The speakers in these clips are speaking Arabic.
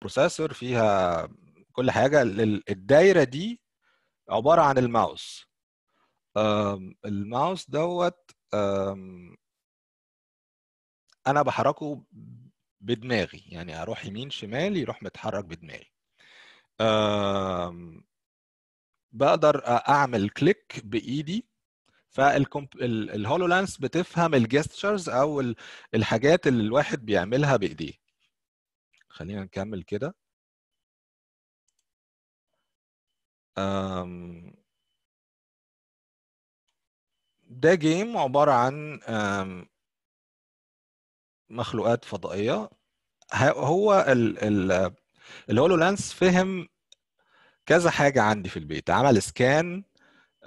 بروسيسور فيها كل حاجه الدايره دي عباره عن الماوس الماوس دوت انا بحركه بدماغي يعني اروح يمين شمال يروح متحرك بدماغي بقدر اعمل كليك بايدي فالهولو لانس بتفهم الجستشرز او الحاجات اللي الواحد بيعملها بايديه خلينا نكمل كده ده جيم عبارة عن مخلوقات فضائية هو اللي الهولو لانس فهم كذا حاجة عندي في البيت عمل سكان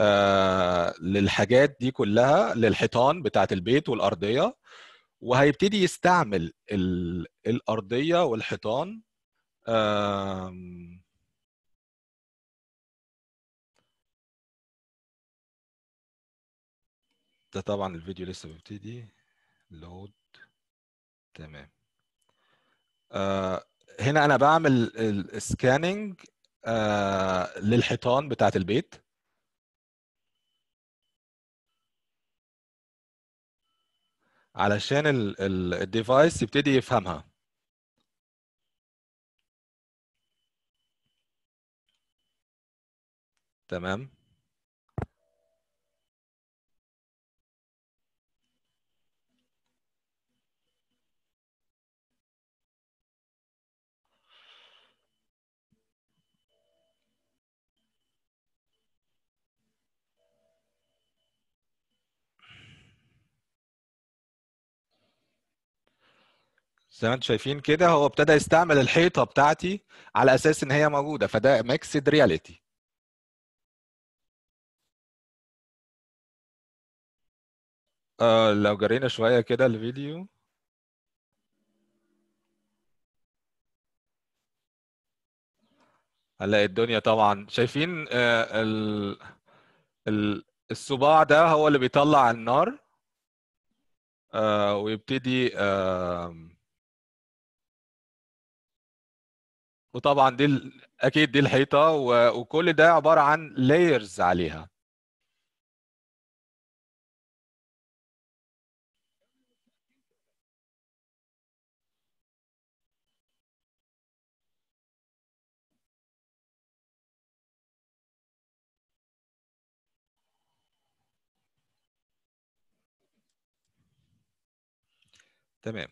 آه، للحاجات دي كلها للحيطان بتاعت البيت والأرضية وهيبتدي يستعمل الارضيه والحيطان ده طبعا الفيديو لسه بيبتدي لود تمام آه، هنا انا بعمل السكاننج آه، للحيطان بتاعت البيت علشان الديفايس يبتدي يفهمها تمام زي ما انتم شايفين كده هو ابتدى يستعمل الحيطه بتاعتي على اساس ان هي موجوده فده ميكسد رياليتي آه لو جرينا شويه كده الفيديو هنلاقي الدنيا طبعا شايفين آه الصباع ده هو اللي بيطلع النار آه ويبتدي آه وطبعا دي اكيد دي الحيطه وكل ده عباره عن layers عليها تمام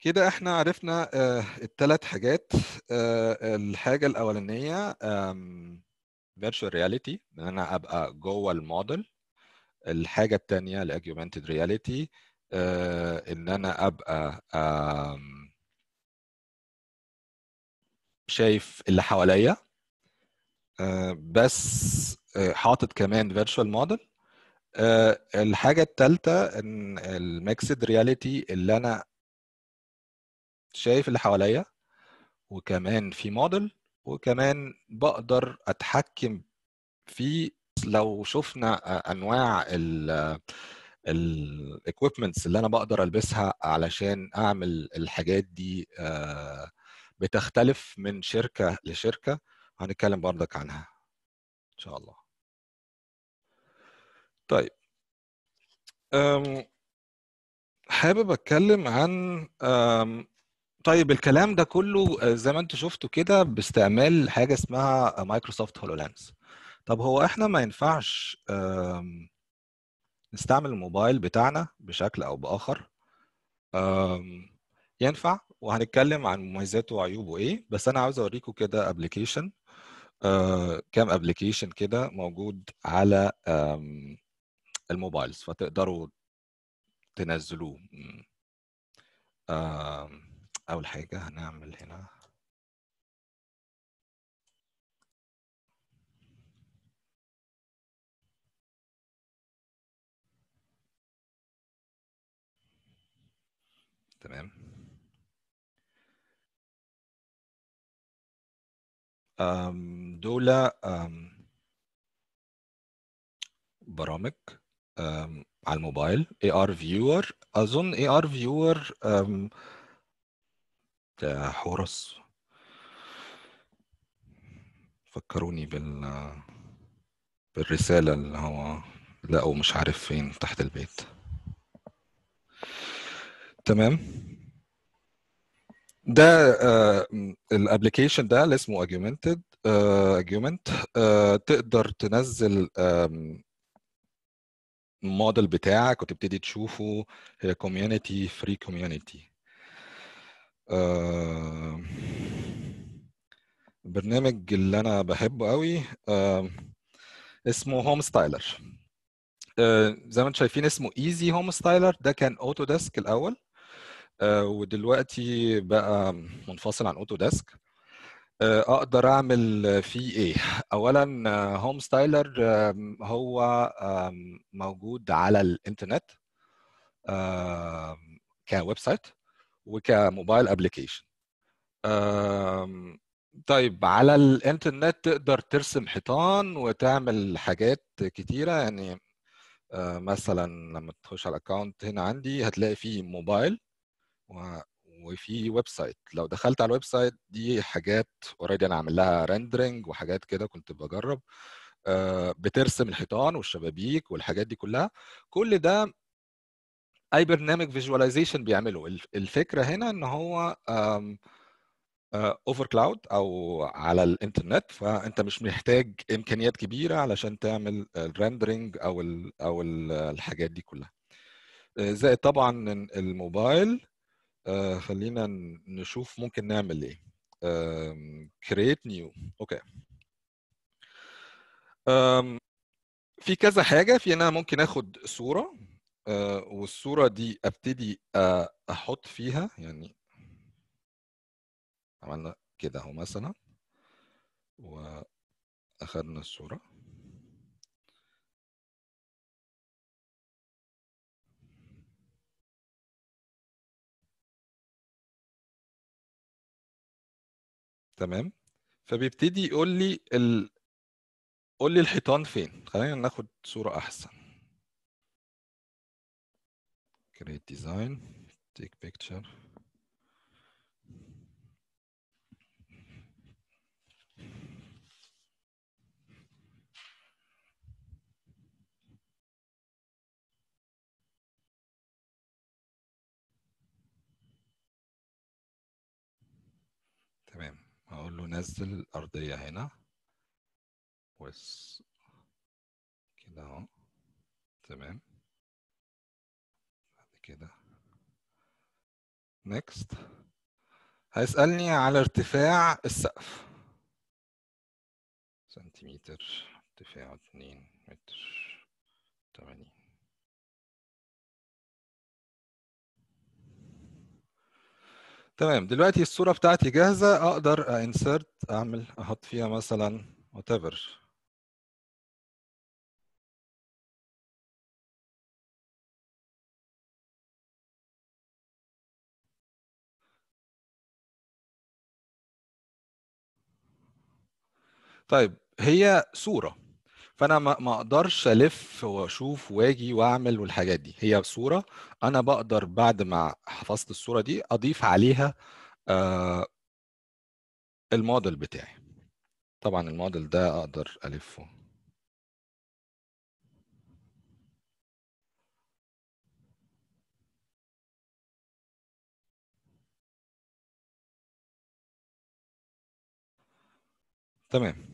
كده احنا عرفنا آه، الثلاث حاجات آه، الحاجه الاولانيه فيرتشوال رياليتي ان انا ابقى جوه الموديل الحاجه الثانيه الاجيومنتد رياليتي ان انا ابقى شايف اللي حواليا آه، بس حاطط كمان فيرتشوال موديل الحاجه الثالثه ان الميكسد رياليتي اللي انا شايف اللي حواليا وكمان في موديل وكمان بقدر اتحكم في لو شفنا انواع الاكويبمنتس اللي انا بقدر البسها علشان اعمل الحاجات دي آه، بتختلف من شركه لشركه هنتكلم برضك عنها ان شاء الله طيب حابب اتكلم عن طيب الكلام ده كله آه، زي ما انتم شفتوا كده باستعمال حاجه اسمها مايكروسوفت هولو لانس طب هو احنا ما ينفعش نستعمل الموبايل بتاعنا بشكل او باخر ينفع وهنتكلم عن مميزاته وعيوبه ايه بس انا عاوز اوريكم كده ابلكيشن آه، كام ابلكيشن كده موجود على الموبايلز فتقدروا تنزلوه أول حاجة هنعمل هنا تمام دول برامج على الموبايل AR Viewer أظن AR Viewer حورس فكروني بال بالرسالة اللي هو لقوا مش عارف فين تحت البيت تمام ده آه، الابلكيشن ده اللي اسمه اجيومنتد اجيومنت آه، آه، تقدر تنزل الموديل بتاعك وتبتدي تشوفه هي كوميونتي فري كوميونتي البرنامج آه، اللي انا بحبه قوي آه، اسمه هوم آه، ستايلر زي ما انتم شايفين اسمه ايزي هوم ستايلر ده كان اوتو ديسك الاول ودلوقتي بقى منفصل عن اوتو ديسك اقدر اعمل فيه ايه اولا هوم ستايلر هو موجود على الانترنت كويب سايت وكموبايل ابلكيشن طيب على الانترنت تقدر ترسم حيطان وتعمل حاجات كتيره يعني آه، مثلا لما تخش على الاكونت هنا عندي هتلاقي فيه موبايل وفي ويب سايت لو دخلت على الويب سايت دي حاجات اوريدي انا عامل لها ريندرنج وحاجات كده كنت بجرب آه، بترسم الحيطان والشبابيك والحاجات دي كلها كل ده اي برنامج فيجواليزيشن بيعمله الفكره هنا ان هو اوفر كلاود آه، او على الانترنت فانت مش محتاج امكانيات كبيره علشان تعمل الريندرنج او الـ او الـ الحاجات دي كلها آه، زائد طبعا الموبايل آه، خلينا نشوف ممكن نعمل ايه كريت نيو اوكي في كذا حاجه في انا ممكن اخد صوره آه، والصوره دي ابتدي آه، احط فيها يعني عملنا كده اهو مثلا واخدنا الصوره تمام فبيبتدي يقول لي ال... قول لي الحيطان فين خلينا ناخد صوره احسن Great design, take picture. تمام هقول له نزل الأرضية هنا بس كده اهو تمام كده next هيسألني على ارتفاع السقف سنتيمتر ارتفاعه 2 متر 80 تمام دلوقتي الصورة بتاعتي جاهزة أقدر انسرت أعمل أحط فيها مثلا whatever طيب هي صوره فانا ما اقدرش الف واشوف واجي واعمل والحاجات دي هي صوره انا بقدر بعد ما حفظت الصوره دي اضيف عليها آه الموديل بتاعي طبعا الموديل ده اقدر الفه تمام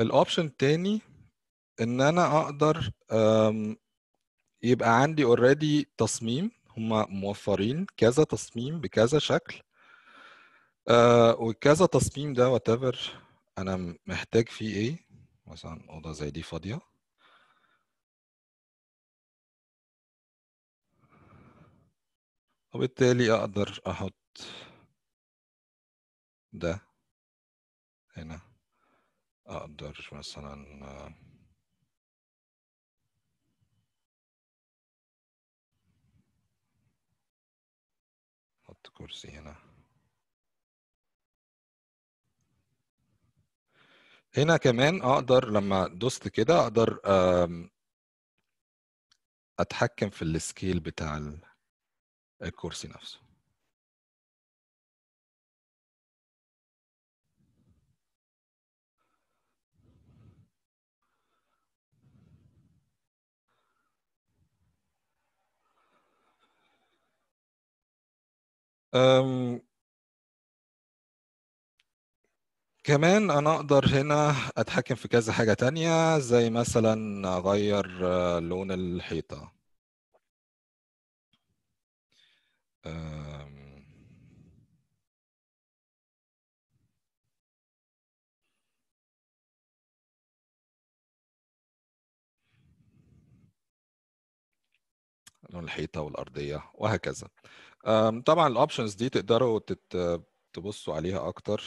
الاوبشن التاني ان انا اقدر يبقى عندي اوريدي تصميم هما موفرين كذا تصميم بكذا شكل آه، وكذا تصميم ده وات انا محتاج فيه ايه مثلا اوضه زي دي فاضيه وبالتالي اقدر احط ده هنا أقدر مثلا أحط كرسي هنا هنا كمان أقدر لما دوست كده أقدر أتحكم في السكيل بتاع الكرسي نفسه أم كمان انا اقدر هنا اتحكم في كذا حاجة تانية زي مثلا اغير آه، لون الحيطة أم... لون الحيطة والأرضية وهكذا طبعا الاوبشنز دي تقدروا تبصوا عليها اكتر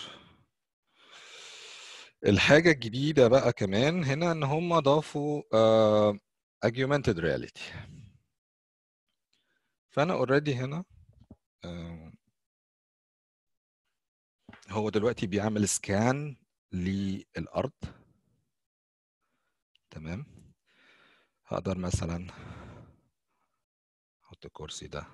الحاجة الجديدة بقى كمان هنا ان هم ضافوا uh, augmented reality فانا اوريدي هنا uh, هو دلوقتي بيعمل سكان للارض تمام هقدر مثلا احط الكرسي ده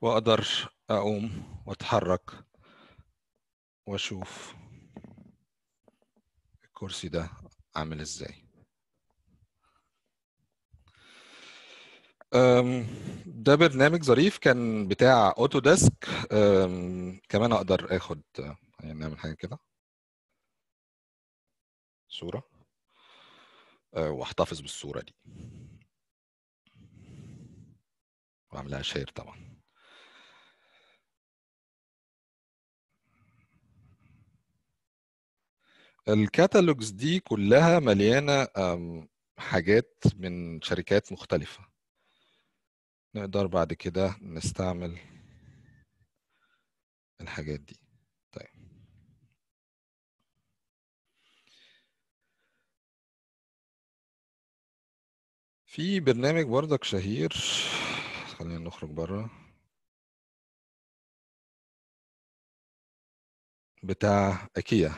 واقدر اقوم واتحرك واشوف الكرسي ده عامل ازاي ده برنامج ظريف كان بتاع اوتو ديسك كمان اقدر اخد يعني نعمل حاجه كده صوره أه، واحتفظ بالصوره دي واعملها شير طبعا الكاتالوجز دي كلها مليانة حاجات من شركات مختلفة نقدر بعد كده نستعمل الحاجات دي طيب في برنامج بردك شهير خلينا نخرج بره بتاع اكيا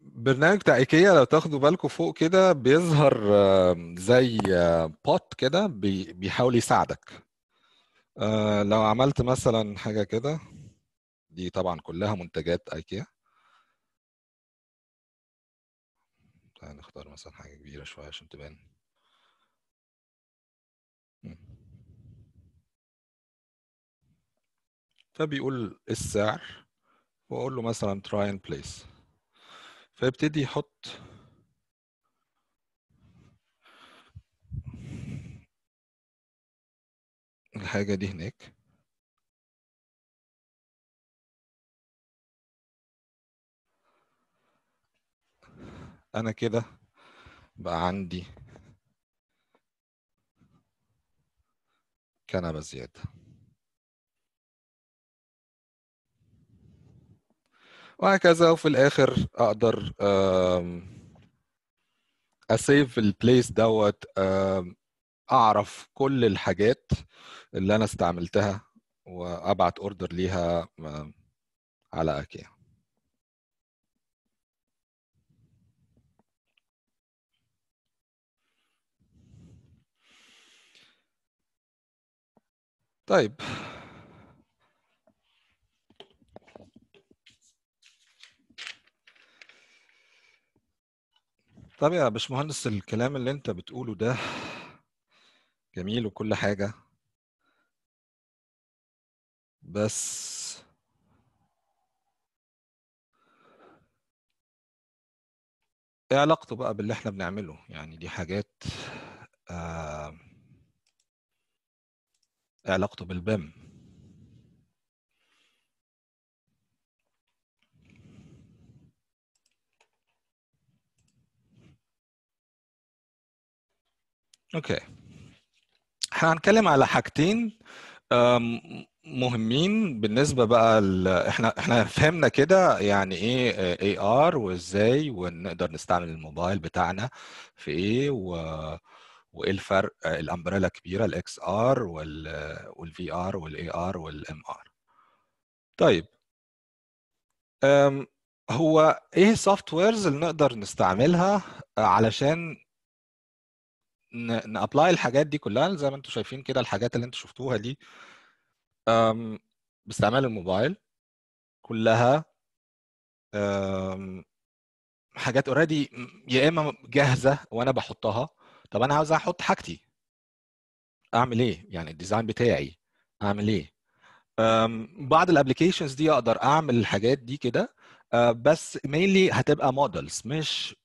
برنامج بتاع ايكيا لو تاخدوا بالكم فوق كده بيظهر زي أه، بوت كده بيحاول يساعدك أه، لو عملت مثلا حاجه كده دي طبعا كلها منتجات ايكيا هنختار مثلا حاجه كبيره شويه عشان تبان فبيقول السعر واقول له مثلا تراين بليس place فيبتدي يحط الحاجة دي هناك أنا كده بقى عندي كنبة زيادة وهكذا وفي الاخر اقدر اسيف البليس دوت اعرف كل الحاجات اللي انا استعملتها وابعت اوردر ليها على اكيا طيب طب يا باشمهندس الكلام اللي انت بتقوله ده جميل وكل حاجة بس ايه علاقته بقى باللي احنا بنعمله يعني دي حاجات آه، ايه علاقته بالبام اوكي احنا هنتكلم على حاجتين مهمين بالنسبه بقى ل... احنا احنا فهمنا كده يعني ايه اي آه، ار وازاي ونقدر نستعمل الموبايل بتاعنا في ايه و وايه الفرق آه، الامبريلا كبيره الاكس ار والفي ار آه، والاي ار والام ار طيب هو ايه السوفت ويرز اللي نقدر نستعملها علشان نابلاي الحاجات دي كلها زي ما انتم شايفين كده الحاجات اللي انتم شفتوها دي باستعمال الموبايل كلها حاجات اوريدي يا اما جاهزه وانا بحطها طب انا عاوز احط حاجتي اعمل ايه يعني الديزاين بتاعي اعمل ايه بعض الابلكيشنز دي اقدر اعمل الحاجات دي كده آه، بس مينلي هتبقى مودلز مش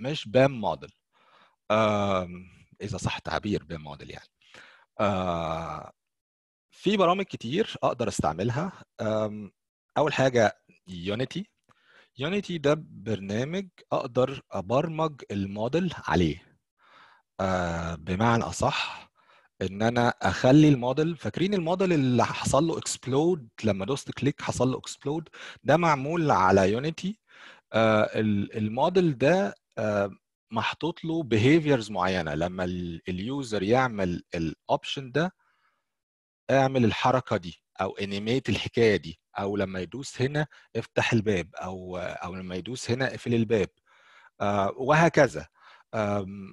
مش بام موديل اذا صح تعبير بالموديل يعني آه، في برامج كتير اقدر استعملها اول حاجه يونيتي يونيتي ده برنامج اقدر ابرمج الموديل عليه آه، بمعنى اصح ان انا اخلي الموديل فاكرين الموديل اللي حصل له اكسبلود لما دوست كليك حصل له اكسبلود ده معمول على يونيتي آه، الموديل ده محطوط له بيهيفيرز معينه لما اليوزر يعمل الاوبشن ده اعمل الحركه دي او انيميت الحكايه دي او لما يدوس هنا افتح الباب او او لما يدوس هنا اقفل الباب آه، وهكذا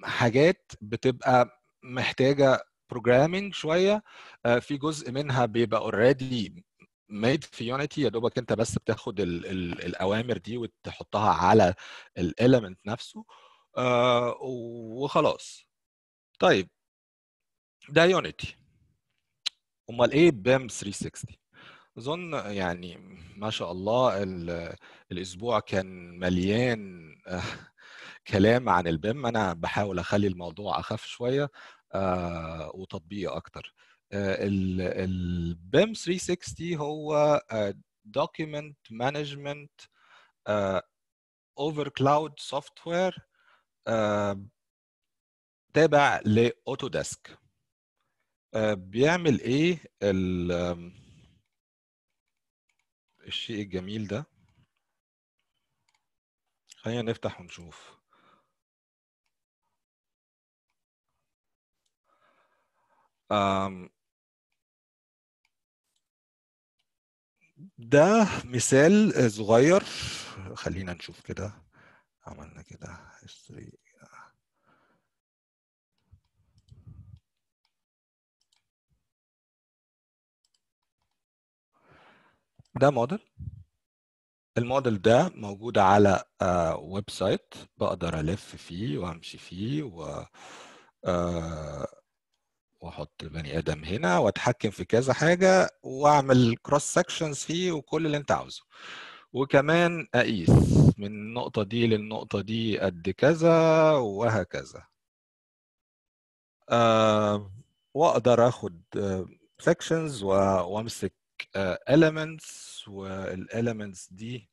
حاجات بتبقى محتاجه بروجرامنج شويه آه، في جزء منها بيبقى اوريدي ميد في يونيتي يا دوبك انت بس بتاخد الاوامر دي وتحطها على الاليمنت نفسه آه، وخلاص طيب ده يونيتي امال ايه بام 360 اظن يعني ما شاء الله الاسبوع كان مليان آه، كلام عن البيم انا بحاول اخلي الموضوع اخف شويه آه، وتطبيقي اكتر البيم 360 هو document management over cloud software آه، تابع لاوتوديسك آه، بيعمل ايه الشيء الجميل ده خلينا نفتح ونشوف ده مثال صغير خلينا نشوف كده عملنا كده هيستوري ده موديل الموديل ده موجود على ويب آه, سايت بقدر الف فيه وامشي فيه و آه, واحط البني ادم هنا واتحكم في كذا حاجه واعمل كروس سكشنز فيه وكل اللي انت عاوزه وكمان اقيس من النقطه دي للنقطه دي قد كذا وهكذا آه، واقدر اخد سكشنز آه، وامسك آه، elements والelements دي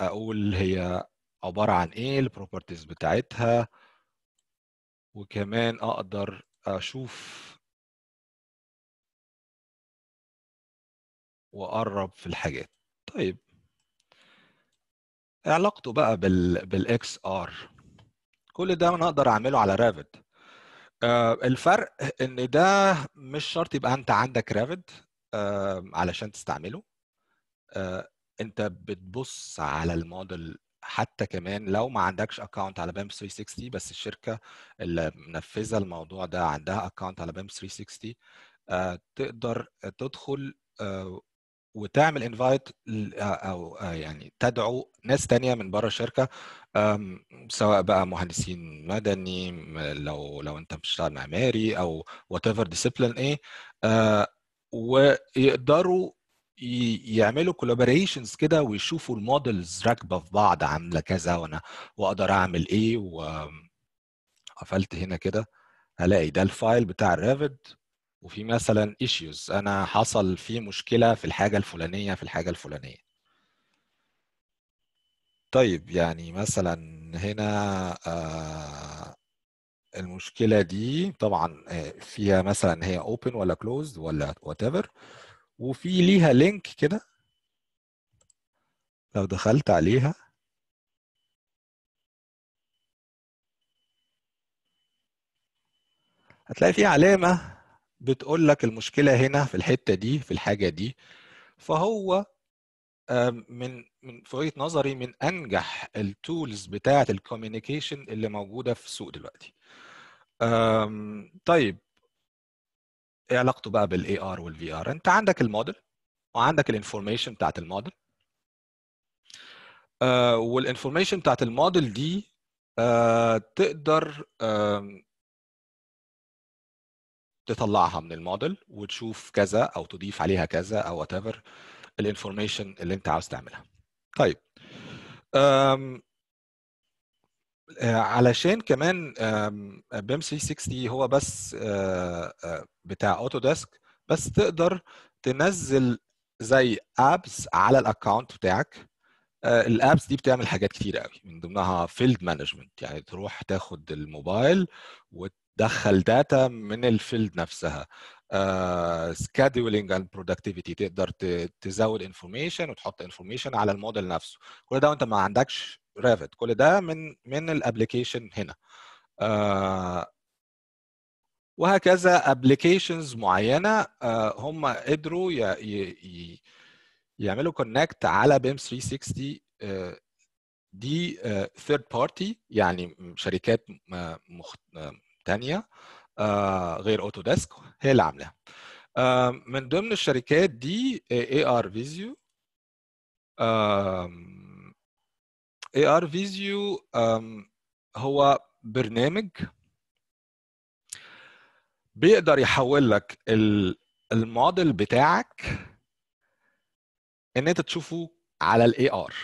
اقول هي عباره عن ايه البروبرتيز بتاعتها وكمان اقدر اشوف وقرب في الحاجات طيب علاقته بقى بال بالاكس ار كل ده انا اقدر اعمله على رافد آه الفرق ان ده مش شرط يبقى انت عندك رافد آه علشان تستعمله آه انت بتبص على الموديل حتى كمان لو ما عندكش اكونت على بام 360 بس الشركه اللي منفذه الموضوع ده عندها اكونت على بام 360 آه تقدر تدخل آه وتعمل انفايت او يعني تدعو ناس تانية من بره الشركه سواء بقى مهندسين مدني لو لو انت بتشتغل معماري او وات ايفر ديسيبلين ايه ويقدروا يعملوا كولابوريشنز كده ويشوفوا المودلز راكبه في بعض عامله كذا وانا واقدر اعمل ايه وقفلت هنا كده هلاقي ده الفايل بتاع الرافد وفي مثلا ايشوز انا حصل في مشكله في الحاجه الفلانيه في الحاجه الفلانيه طيب يعني مثلا هنا آه المشكله دي طبعا آه، فيها مثلا هي اوبن ولا كلوز ولا وات ايفر وفي ليها لينك كده لو دخلت عليها هتلاقي فيها علامه بتقول لك المشكله هنا في الحته دي في الحاجه دي فهو آه، من من في وجهه نظري من انجح التولز بتاعه الكوميونيكيشن اللي موجوده في السوق دلوقتي طيب ايه علاقته بقى بالاي ار والفي ار انت عندك الموديل وعندك الانفورميشن بتاعت الموديل آه، والانفورميشن بتاعت الموديل دي آه، تقدر تطلعها من الموديل وتشوف كذا او تضيف عليها كذا او وات ايفر الانفورميشن اللي انت عاوز تعملها طيب آه، علشان كمان بيم 360 هو بس آه، آه، بتاع اوتوديسك بس تقدر تنزل زي ابس على الاكونت بتاعك الابس دي بتعمل حاجات كتير قوي من ضمنها فيلد مانجمنت يعني تروح تاخد الموبايل وت دخل داتا من الفيلد نفسها سكادولينج اند برودكتيفيتي تقدر تزود انفورميشن وتحط انفورميشن على الموديل نفسه كل ده وانت ما عندكش رافت كل ده من من الابلكيشن هنا آه، وهكذا ابلكيشنز معينه آه، هم قدروا يعملوا كونكت على بيم 360 آه، دي ثيرد بارتي يعني شركات مخت... تانية آه، غير اوتوديسك هي اللي عاملاها آه، من ضمن الشركات دي اي ار فيزيو اي ار فيزيو هو برنامج بيقدر يحول لك الموديل بتاعك ان انت تشوفه على الاي ار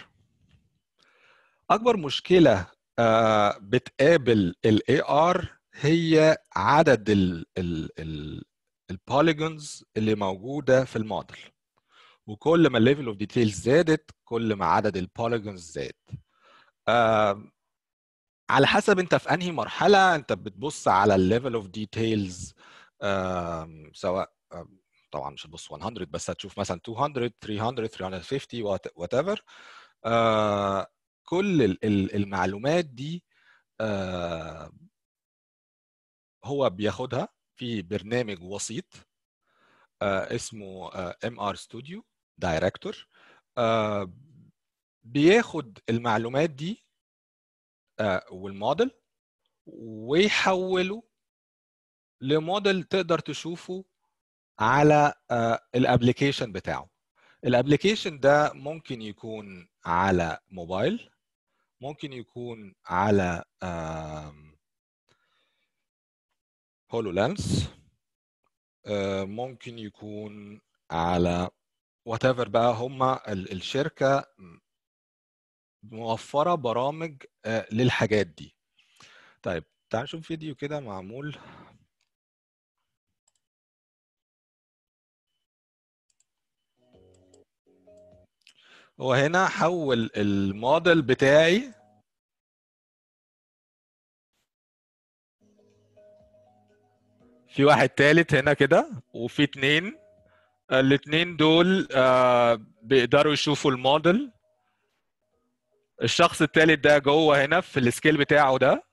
اكبر مشكله آه، بتقابل الاي ار هي عدد ال ال ال البوليجونز اللي موجوده في الموديل وكل ما الليفل اوف ديتيل زادت كل ما عدد البوليجونز زاد آه على حسب انت في انهي مرحله انت بتبص على الليفل اوف ديتيلز سواء طبعا مش هتبص 100 بس هتشوف مثلا 200 300 350 وات ايفر آه كل المعلومات دي آه هو بياخدها في برنامج وسيط آه، اسمه ام ار ستوديو دايركتور بياخد المعلومات دي آه، والموديل ويحوله لموديل تقدر تشوفه على آه، الابلكيشن بتاعه الابلكيشن ده ممكن يكون على موبايل ممكن يكون على هولو آه، لانس ممكن يكون على وات ايفر بقى هم الشركه موفره برامج آه، للحاجات دي طيب تعال نشوف فيديو كده معمول هو هنا حول الموديل بتاعي في واحد تالت هنا كده وفي اتنين الاتنين دول آه، بيقدروا يشوفوا الموديل الشخص التالت ده جوه هنا في السكيل بتاعه ده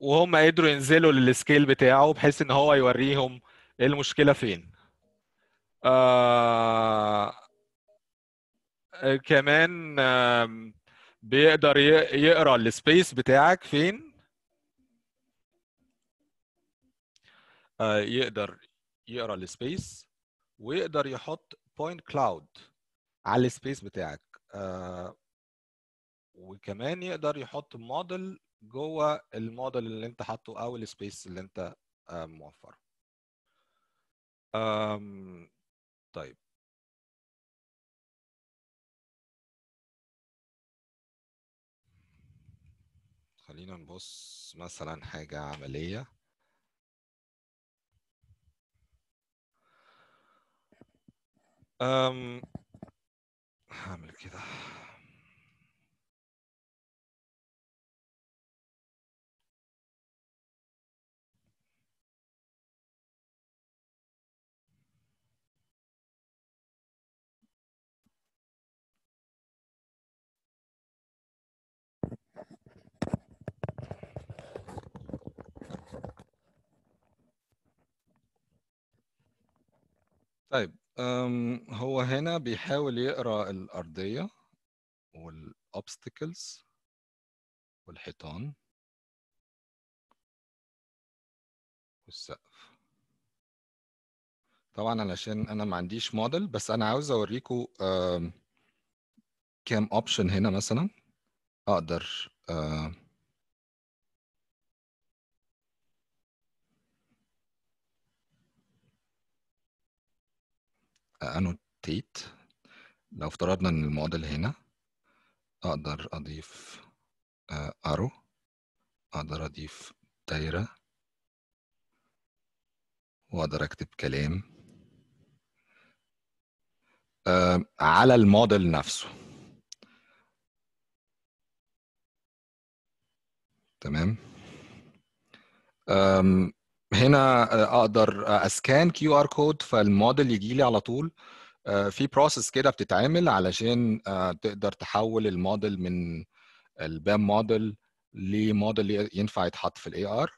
وهم قدروا ينزلوا للسكيل بتاعه بحيث ان هو يوريهم المشكله فين آه كمان آه بيقدر يقرا السبيس بتاعك فين آه، يقدر يقرا السبيس ويقدر يحط بوينت كلاود على السبيس بتاعك آه، وكمان يقدر يحط موديل جوه الموديل اللي انت حاطه او السبيس اللي انت آه، موفره طيب خلينا نبص مثلا حاجة عملية أم هعمل كده طيب هو هنا بيحاول يقرأ الأرضية والأبستكلز والحيطان والسقف طبعا علشان انا ما عنديش موديل بس انا عاوز اوريكم كام اوبشن هنا مثلا اقدر انوتيت لو افترضنا ان المعضل هنا اقدر اضيف ارو آه، اقدر اضيف دايره واقدر اكتب كلام آه، على الموديل نفسه تمام هنا آه، اقدر آه، اسكان كيو ار كود فالموديل يجي لي على طول آه، في بروسيس كده بتتعمل علشان تقدر تحول الموديل من البام موديل لموديل ينفع يتحط في الاي ار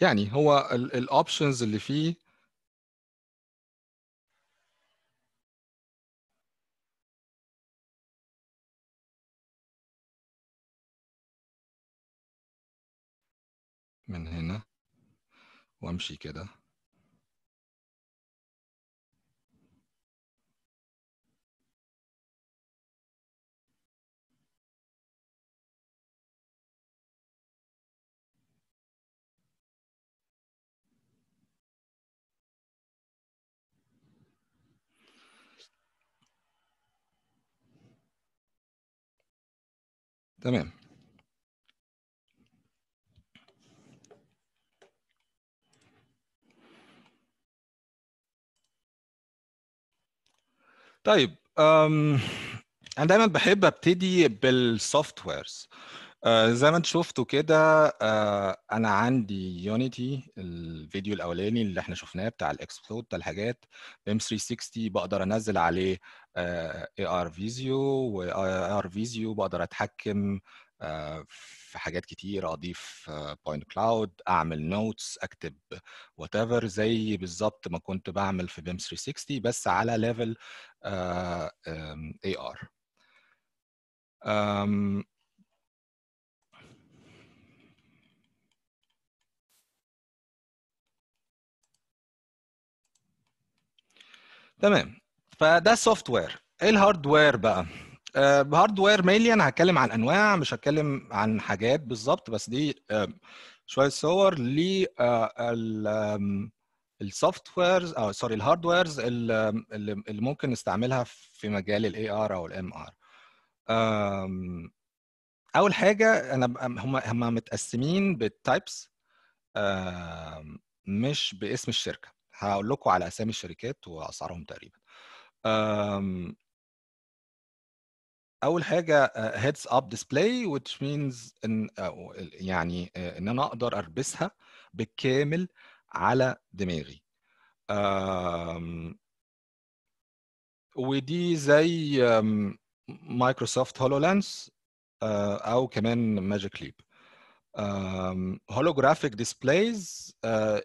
يعني هو الاوبشنز اللي فيه من هنا وامشي كده تمام طيب أم... انا دايما بحب ابتدي بالسوفت ويرز أه، زي ما انتم شفتوا كده أه، انا عندي يونيتي الفيديو الاولاني اللي احنا شفناه بتاع الاكسبلود بتاع الحاجات ام 360 بقدر انزل عليه اي ار فيزيو واي ار فيزيو بقدر اتحكم أه، حاجات كتير اضيف بوينت كلاود اعمل نوتس اكتب وات ايفر زي بالظبط ما كنت بعمل في بيم 360 بس على ليفل اي ار تمام فده السوفت وير ايه الهاردوير بقى بهاردوير آه، مينلي انا هتكلم عن انواع مش هتكلم عن حاجات بالظبط بس دي آه، شويه صور ل السوفت ويرز او سوري الهاردويرز اللي ممكن نستعملها في مجال الاي ار او الام ار اول حاجه انا هم هم متقسمين بالتايبس مش باسم الشركه هقول لكم على اسامي الشركات واسعارهم تقريبا اول حاجه هيدز اب ديسبلاي which means ان يعني ان انا اقدر اربسها بالكامل على دماغي آمم، ودي زي مايكروسوفت هولو لانس او كمان ماجيك ليب هولوجرافيك ديسبلايز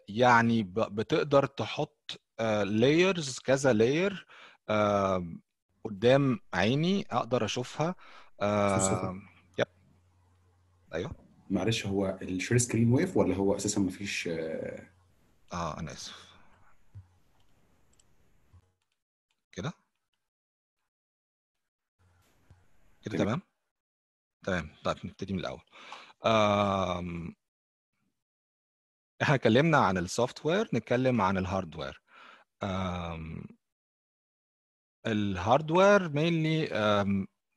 يعني بتقدر تحط لايرز كذا لاير قدام عيني اقدر اشوفها آه... يب ايوه معلش هو الشير سكرين واقف ولا هو اساسا مفيش اه, آه انا اسف كده كده تمام تمام طيب نبتدي من الاول آه... احنا اتكلمنا عن السوفت وير نتكلم عن الهارد آه... الهاردوير مينلي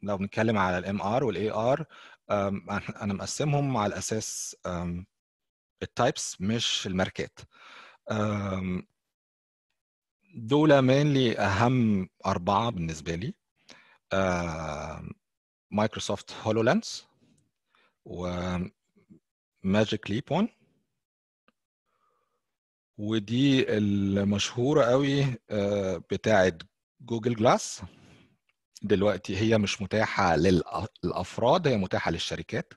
لو بنتكلم على الام ار والاي ار انا مقسمهم على اساس التايبس مش الماركات دول مينلي اهم اربعه بالنسبه لي مايكروسوفت هولو لانس وماجيك ليب ودي المشهوره قوي آه، بتاعه جوجل جلاس دلوقتي هي مش متاحه للافراد هي متاحه للشركات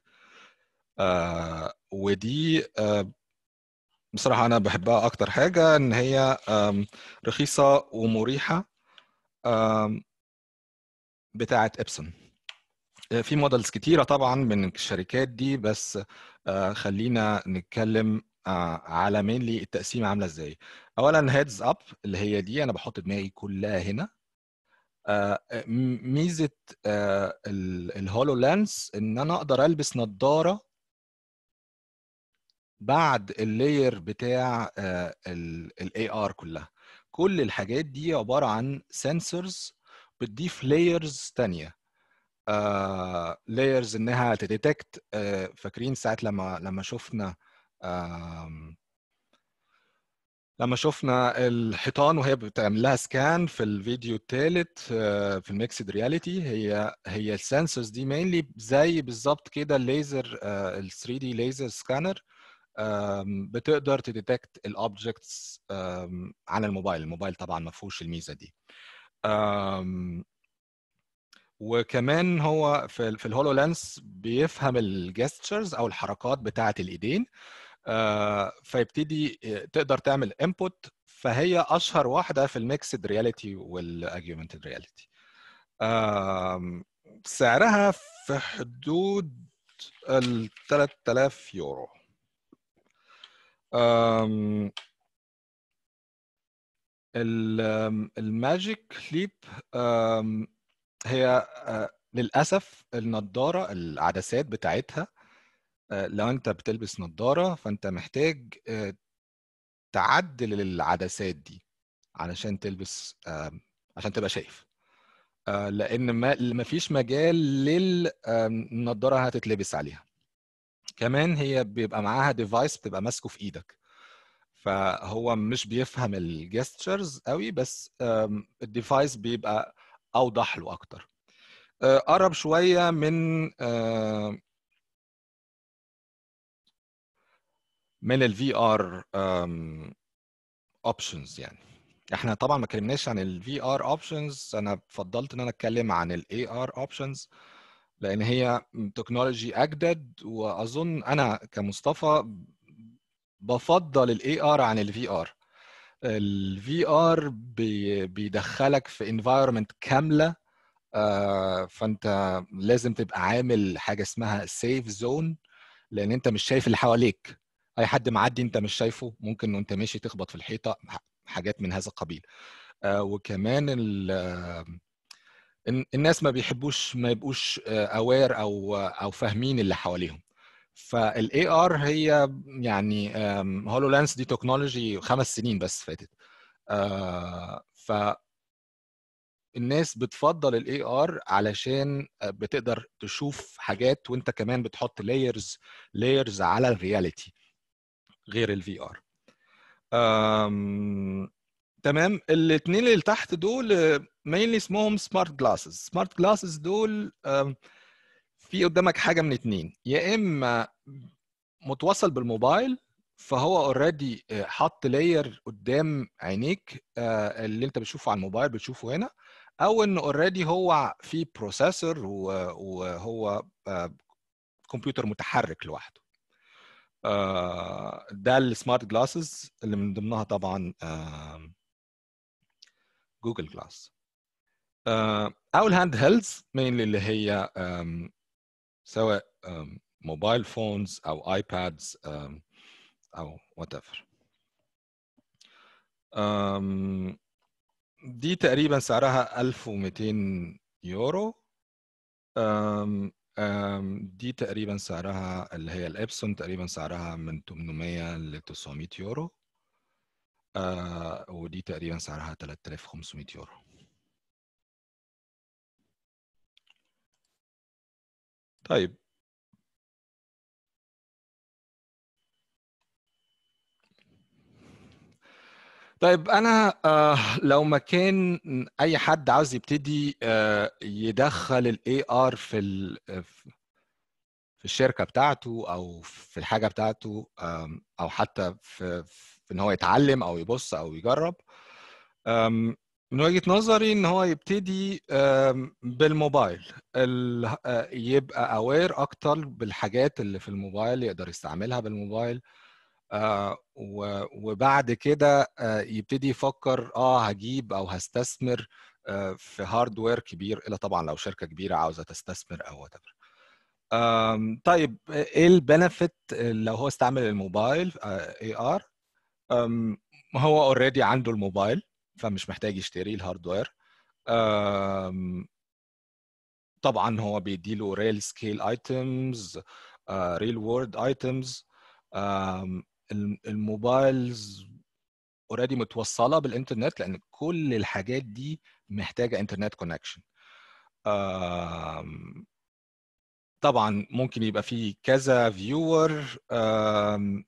آه، ودي آه، بصراحه انا بحبها اكتر حاجه ان هي رخيصه ومريحه بتاعه ابسون آه، في مودلز كتيره طبعا من الشركات دي بس خلينا نتكلم على مينلي التقسيم عامله ازاي اولا هيدز اب اللي هي دي انا بحط دماغي كلها هنا آه، آه، ميزه آه، الهولو لانس ان انا اقدر البس نظاره بعد اللاير بتاع الاي ار كلها كل الحاجات دي عباره عن سنسورز بتضيف لايرز تانية لايرز انها تديتكت فاكرين ساعه لما لما شفنا لما شفنا الحيطان وهي بتعمل لها سكان في الفيديو الثالث آه، في الميكسد رياليتي هي هي السنسورز دي مينلي زي بالظبط كده الليزر آه، ال 3 دي ليزر سكانر بتقدر تديتكت الاوبجكتس على الموبايل الموبايل طبعا ما فيهوش الميزه دي وكمان هو في, الهولو لانس بيفهم الجستشرز او الحركات بتاعه الايدين آه، فيبتدي آه، تقدر تعمل انبوت فهي اشهر واحده في الميكسد رياليتي والاجيومنتد رياليتي سعرها في حدود ال 3000 يورو الماجيك ليب هي آه، للاسف النضاره العدسات بتاعتها آه، لو انت بتلبس نظاره فانت محتاج آه، تعدل العدسات دي علشان تلبس عشان تبقى شايف آه، لان ما فيش مجال للنضاره هتتلبس عليها كمان هي بيبقى معاها ديفايس بتبقى ماسكه في ايدك فهو مش بيفهم الجستشرز قوي بس الديفايس بيبقى اوضح له اكتر قرب شويه من من الفي ار اوبشنز يعني احنا طبعا ما اتكلمناش عن الفي ار اوبشنز انا فضلت ان انا اتكلم عن الاي ار اوبشنز لان هي تكنولوجي اجدد واظن انا كمصطفى بفضل الاي ار عن الفي ار الفي ار بيدخلك في انفايرمنت كامله فانت لازم تبقى عامل حاجه اسمها سيف زون لان انت مش شايف اللي حواليك اي حد معدي انت مش شايفه ممكن وانت ماشي تخبط في الحيطه حاجات من هذا القبيل آه، وكمان آه، الناس ما بيحبوش ما يبقوش اوير آه، او او فاهمين اللي حواليهم فالاي ار هي يعني هولو لانس دي تكنولوجي خمس سنين بس فاتت ف الناس بتفضل الاي ار علشان بتقدر تشوف حاجات وانت كمان بتحط لايرز لايرز على الرياليتي غير الفي ار تمام الاثنين اللي تحت دول مينلي اسمهم سمارت جلاسز سمارت جلاسز دول في قدامك حاجه من اثنين يا اما متوصل بالموبايل فهو اوريدي آه، حط لاير قدام عينيك آه، اللي انت بتشوفه على الموبايل بتشوفه هنا او ان اوريدي هو في بروسيسور وهو كمبيوتر آه، متحرك لوحده آه، ده السمارت جلاسز اللي من ضمنها طبعا جوجل جلاس او الهاند هيلز مين اللي هي سواء موبايل فونز او ايبادز او وات ايفر دي تقريبا سعرها 1200 يورو دي تقريبا سعرها اللي هي الابسون تقريبا سعرها من 800 ل 900 يورو آه، ودي تقريبا سعرها 3500 يورو طيب طيب انا آه، لو مكان اي حد عاوز يبتدي آه، يدخل الاي ار في آه، في الشركه بتاعته او في الحاجه بتاعته او حتى في, في ان هو يتعلم او يبص او يجرب من وجهه نظري ان هو يبتدي بالموبايل يبقى اوير اكتر بالحاجات اللي في الموبايل يقدر يستعملها بالموبايل آه، وبعد كده آه، يبتدي يفكر اه هجيب او هستثمر آه، في هاردوير كبير الا طبعا لو شركه كبيره عاوزه تستثمر او وات طيب ايه البنفيت لو هو استعمل الموبايل اي ار هو اوريدي عنده الموبايل فمش محتاج يشتري الهاردوير طبعا هو بيديله ريل سكيل ايتمز ريل وورد ايتمز الموبايلز اوريدي متوصله بالانترنت لان كل الحاجات دي محتاجه انترنت كونكشن طبعا ممكن يبقى في كذا فيور آه،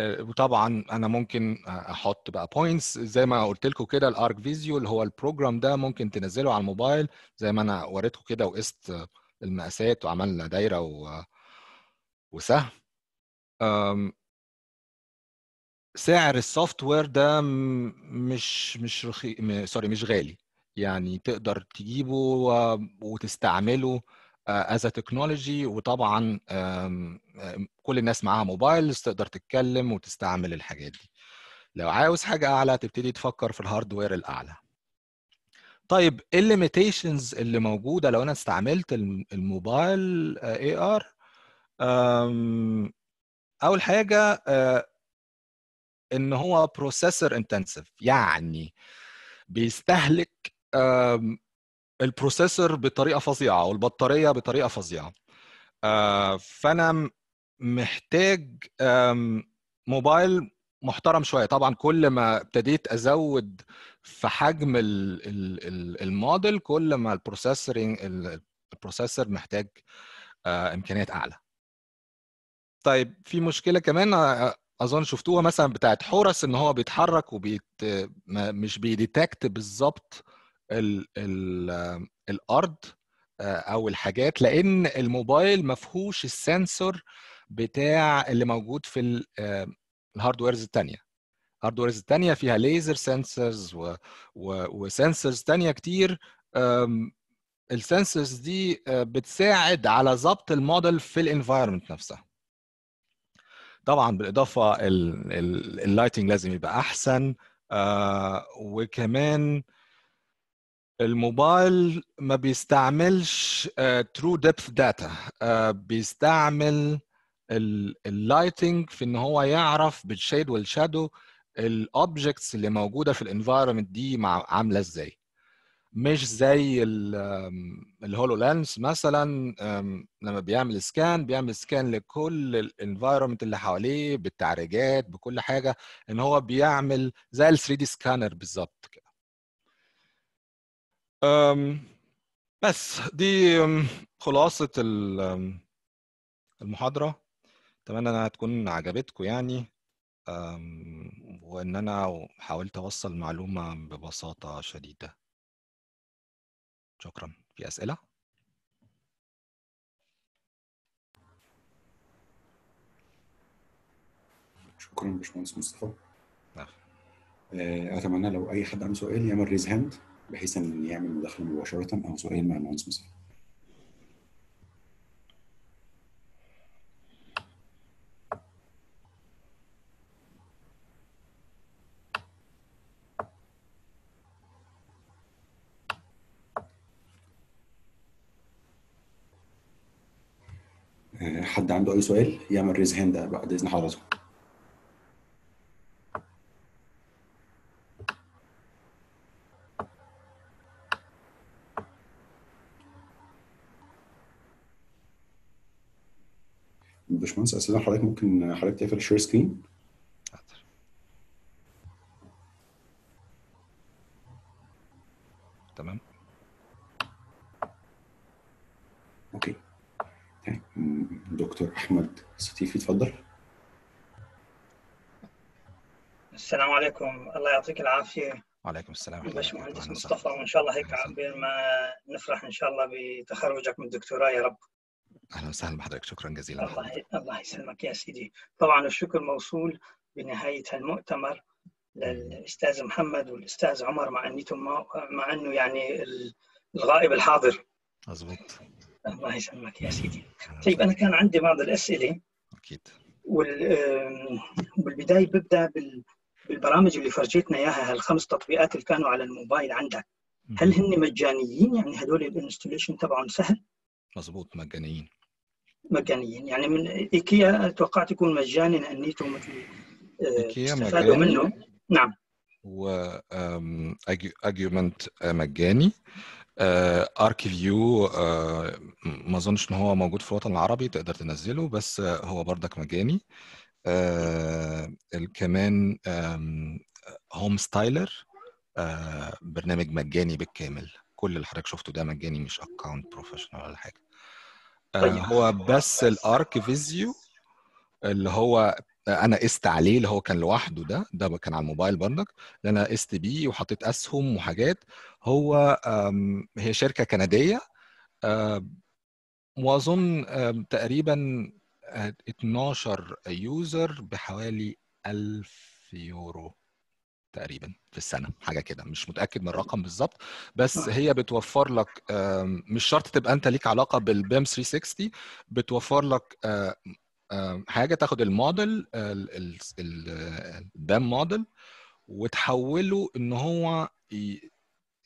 وطبعا انا ممكن احط بقى بوينتس زي ما قلت لكم كده الارك فيزيو اللي هو البروجرام ده ممكن تنزله على الموبايل زي ما انا وريتكم كده وقست المقاسات وعملنا دايره وسهم سعر السوفت وير ده مش مش رخي سوري مش غالي يعني تقدر تجيبه وتستعمله از آه، تكنولوجي وطبعا كل الناس معاها موبايلز تقدر تتكلم وتستعمل الحاجات دي لو عاوز حاجه اعلى تبتدي تفكر في الهاردوير الاعلى طيب ايه الليميتيشنز اللي موجوده لو انا استعملت الموبايل اي آه، ار اول حاجه آه، ان هو بروسيسور انتنسيف يعني بيستهلك البروسيسور بطريقه فظيعه والبطاريه بطريقه فظيعه آه، فانا محتاج موبايل محترم شويه طبعا كل ما ابتديت ازود في حجم الموديل كل ما البروسيسورنج البروسيسور محتاج آه، امكانيات اعلى طيب في مشكله كمان اظن شفتوها مثلا بتاعت حورس ان هو بيتحرك وبيت مش بيديتكت بالظبط الارض او الحاجات لان الموبايل ما فيهوش السنسور بتاع اللي موجود في الهاردويرز الثانيه الهاردويرز الثانيه فيها ليزر سنسورز وسنسرز وسنسورز ثانيه كتير السنسورز دي بتساعد على ضبط الموديل في الانفايرمنت نفسها طبعا بالاضافه اللايتنج لازم يبقى احسن آه وكمان الموبايل ما بيستعملش ترو ديبث داتا بيستعمل اللايتنج في ان هو يعرف بالشيد والشادو الاوبجكتس اللي موجوده في الانفايرمنت دي عامله ازاي مش زي الهولو لانس مثلا لما بيعمل سكان بيعمل سكان لكل الانفايرمنت اللي حواليه بالتعريجات بكل حاجه ان هو بيعمل زي ال 3 دي سكانر بالظبط كده بس دي خلاصه المحاضره اتمنى انها تكون عجبتكم يعني وان انا حاولت اوصل معلومه ببساطه شديده شكرا في اسئله شكرا باشمهندس مصطفى نعم. آه، اتمنى لو اي حد عنده سؤال يعمل ريز هاند بحيث ان يعمل مداخله مباشره او سؤال مع المهندس مصطفى حد عنده اي سؤال يعمل ريز هاند بعد اذن حضرتك باشمهندس اسئله حضرتك ممكن حضرتك تقفل الشير سكرين دكتور احمد ستيفي تفضل السلام عليكم الله يعطيك العافيه وعليكم السلام ورحمه الله باشمهندس مصطفى وان شاء الله هيك عبين ما نفرح ان شاء الله بتخرجك من الدكتوراه يا رب اهلا وسهلا بحضرتك شكرا جزيلا الله الله يسلمك يا سيدي طبعا الشكر موصول بنهايه هالمؤتمر للاستاذ محمد والاستاذ عمر مع انتم مع انه يعني الغائب الحاضر مظبوط الله يسلمك يا سيدي طيب انا كان عندي بعض الاسئله اكيد وبالبدايه ببدا بالبرامج اللي فرجيتنا اياها هالخمس تطبيقات اللي كانوا على الموبايل عندك هل هن مجانيين يعني هدول الانستليشن تبعهم سهل؟ مزبوط مجانيين مجانيين يعني من ايكيا توقعت يكون مجاني لانيته مثل آه، استفادوا منه نعم و اجيومنت مجاني ارك آه، فيو آه، ما اظنش ان هو موجود في الوطن العربي تقدر تنزله بس هو بردك مجاني آه، كمان هوم ستايلر برنامج مجاني بالكامل كل اللي حضرتك شفته ده مجاني مش اكونت بروفيشنال ولا حاجه آه طيب، هو بس الارك فيزيو اللي هو انا قست عليه اللي هو كان لوحده ده ده كان على الموبايل برضك اللي انا قست بيه وحطيت اسهم وحاجات هو هي شركه كنديه واظن تقريبا 12 آه، يوزر بحوالي 1000 يورو تقريبا في السنه حاجه كده مش متاكد من الرقم بالظبط بس آه. هي بتوفر لك مش شرط تبقى انت ليك علاقه بالبيم 360 بتوفر لك حاجه تاخد الموديل الدم موديل وتحوله ان هو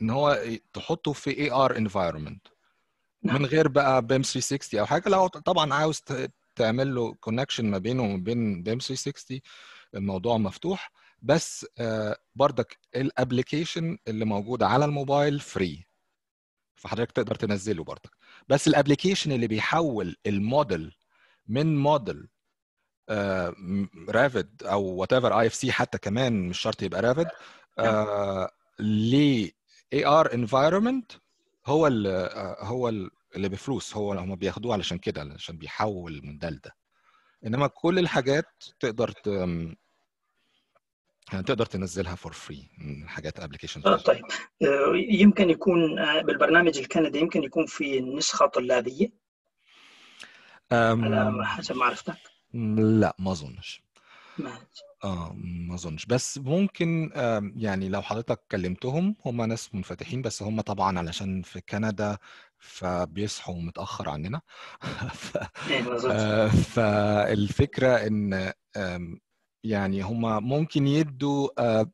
ان هو تحطه في اي ار انفايرمنت من غير بقى بيم 360 او حاجه لو طبعا عاوز تعمل له كونكشن ما بينه وما بين بيم 360 الموضوع مفتوح بس آه، بردك الابلكيشن اللي موجود على الموبايل فري فحضرتك تقدر تنزله بردك بس الابلكيشن اللي بيحول الموديل من آه، موديل رافد او وات ايفر اي اف سي حتى كمان مش شرط يبقى رافد آه، نعم. ل اي ار انفايرمنت هو الـ آه، هو الـ اللي بفلوس هو هم بياخدوه علشان كده علشان بيحول من ده لده انما كل الحاجات تقدر يعني تقدر تنزلها فور فري من حاجات ابلكيشن آه طيب يمكن يكون بالبرنامج الكندي يمكن يكون في نسخه طلابيه على حسب معرفتك لا ما اظنش اه ما اظنش بس ممكن يعني لو حضرتك كلمتهم هم ناس منفتحين بس هم طبعا علشان في كندا فبيصحوا متاخر عننا ف... إيه، آه، فالفكره ان يعني هم ممكن يدوا آه،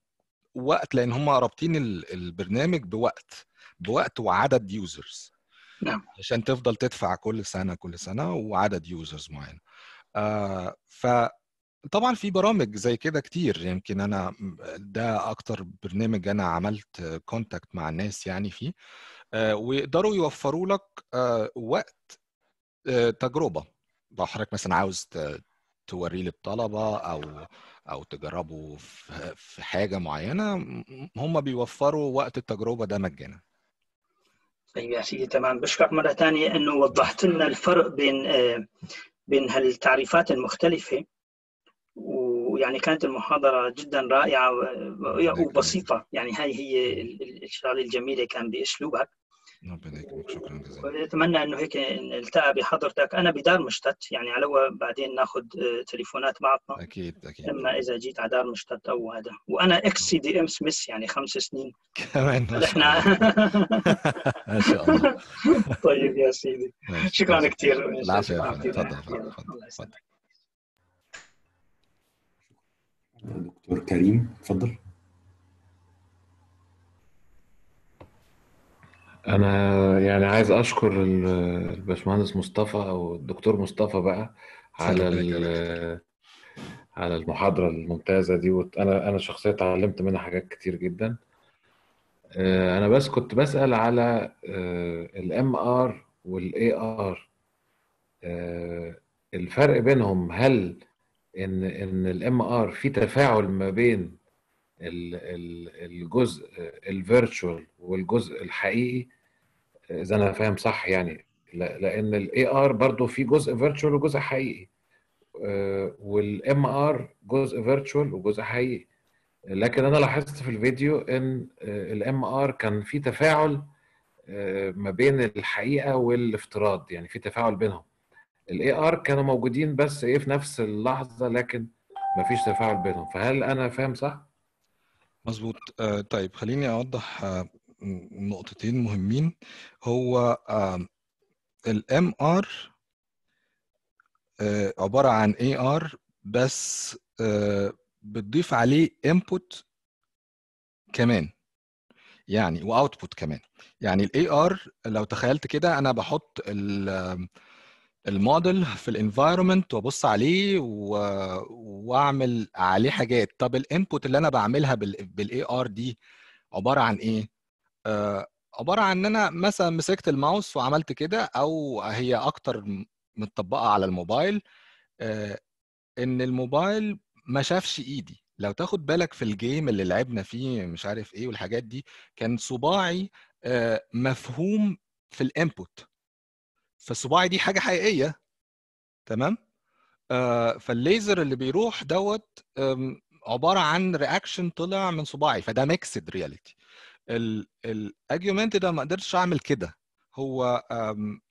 وقت لان هم رابطين البرنامج بوقت بوقت وعدد يوزرز نعم عشان تفضل تدفع كل سنه كل سنه وعدد يوزرز معين آه ف طبعا في برامج زي كده كتير يمكن انا ده اكتر برنامج انا عملت كونتاكت مع الناس يعني فيه آه، ويقدروا يوفروا لك آه، وقت آه، تجربه لو حضرتك مثلا عاوز توريه للطلبه او او تجربه في حاجه معينه هم بيوفروا وقت التجربه ده مجانا طيب يا سيدي تمام بشكرك مرة ثانية أنه وضحت لنا الفرق بين آه، بين هالتعريفات المختلفة ويعني كانت المحاضرة جدا رائعة وبسيطة يعني هاي هي الشغلة الجميلة كان بأسلوبك ربنا يكرمك شكرا جزيلا اتمنى انه هيك نلتقى بحضرتك انا بدار مشتت يعني علوا بعدين ناخذ آه، تليفونات بعضنا اكيد اكيد اما اذا جيت على دار مشتت او هذا وانا اكس سي دي ام سميث يعني خمس سنين كمان احنا ما شاء الله طيب يا سيدي شكرا كثير العفو يا فندم تفضل تفضل دكتور كريم تفضل انا يعني عايز اشكر الباشمهندس مصطفى او الدكتور مصطفى بقى على على المحاضرة الممتازة دي وأنا أنا أنا شخصيا اتعلمت منها حاجات كتير جدا آه، أنا بس كنت بسأل على آه، الام ار والاي ار آه، الفرق بينهم هل إن إن الام ار في تفاعل ما بين الجزء الفيرتشوال والجزء الحقيقي اذا انا فاهم صح يعني لان الاي ار برضه في جزء فيرتشوال وجزء حقيقي آه، والام ار جزء فيرتشوال وجزء حقيقي لكن انا لاحظت في الفيديو ان آه، الام ار كان في تفاعل آه، ما بين الحقيقه والافتراض يعني في تفاعل بينهم الاي ار كانوا موجودين بس ايه في نفس اللحظه لكن ما فيش تفاعل بينهم فهل انا فاهم صح؟ مظبوط آه، طيب خليني اوضح آه، نقطتين مهمين هو الام ار آه، عباره عن اي ار بس بتضيف عليه انبوت كمان يعني واوتبوت كمان يعني الاي ار لو تخيلت كده انا بحط الـ الموديل في الانفايرمنت وابص عليه و... واعمل عليه حاجات طب الانبوت اللي انا بعملها بال... بالاي ار دي عباره عن ايه آه عباره عن ان انا مثلا مسكت الماوس وعملت كده او هي اكتر متطبقه على الموبايل آه ان الموبايل ما شافش ايدي لو تاخد بالك في الجيم اللي لعبنا فيه مش عارف ايه والحاجات دي كان صباعي آه مفهوم في الانبوت فصباعي دي حاجه حقيقيه تمام آه فالليزر اللي بيروح دوت عباره عن رياكشن طلع من صباعي فده ميكسد رياليتي الاجيومنت ده ما قدرتش اعمل كده هو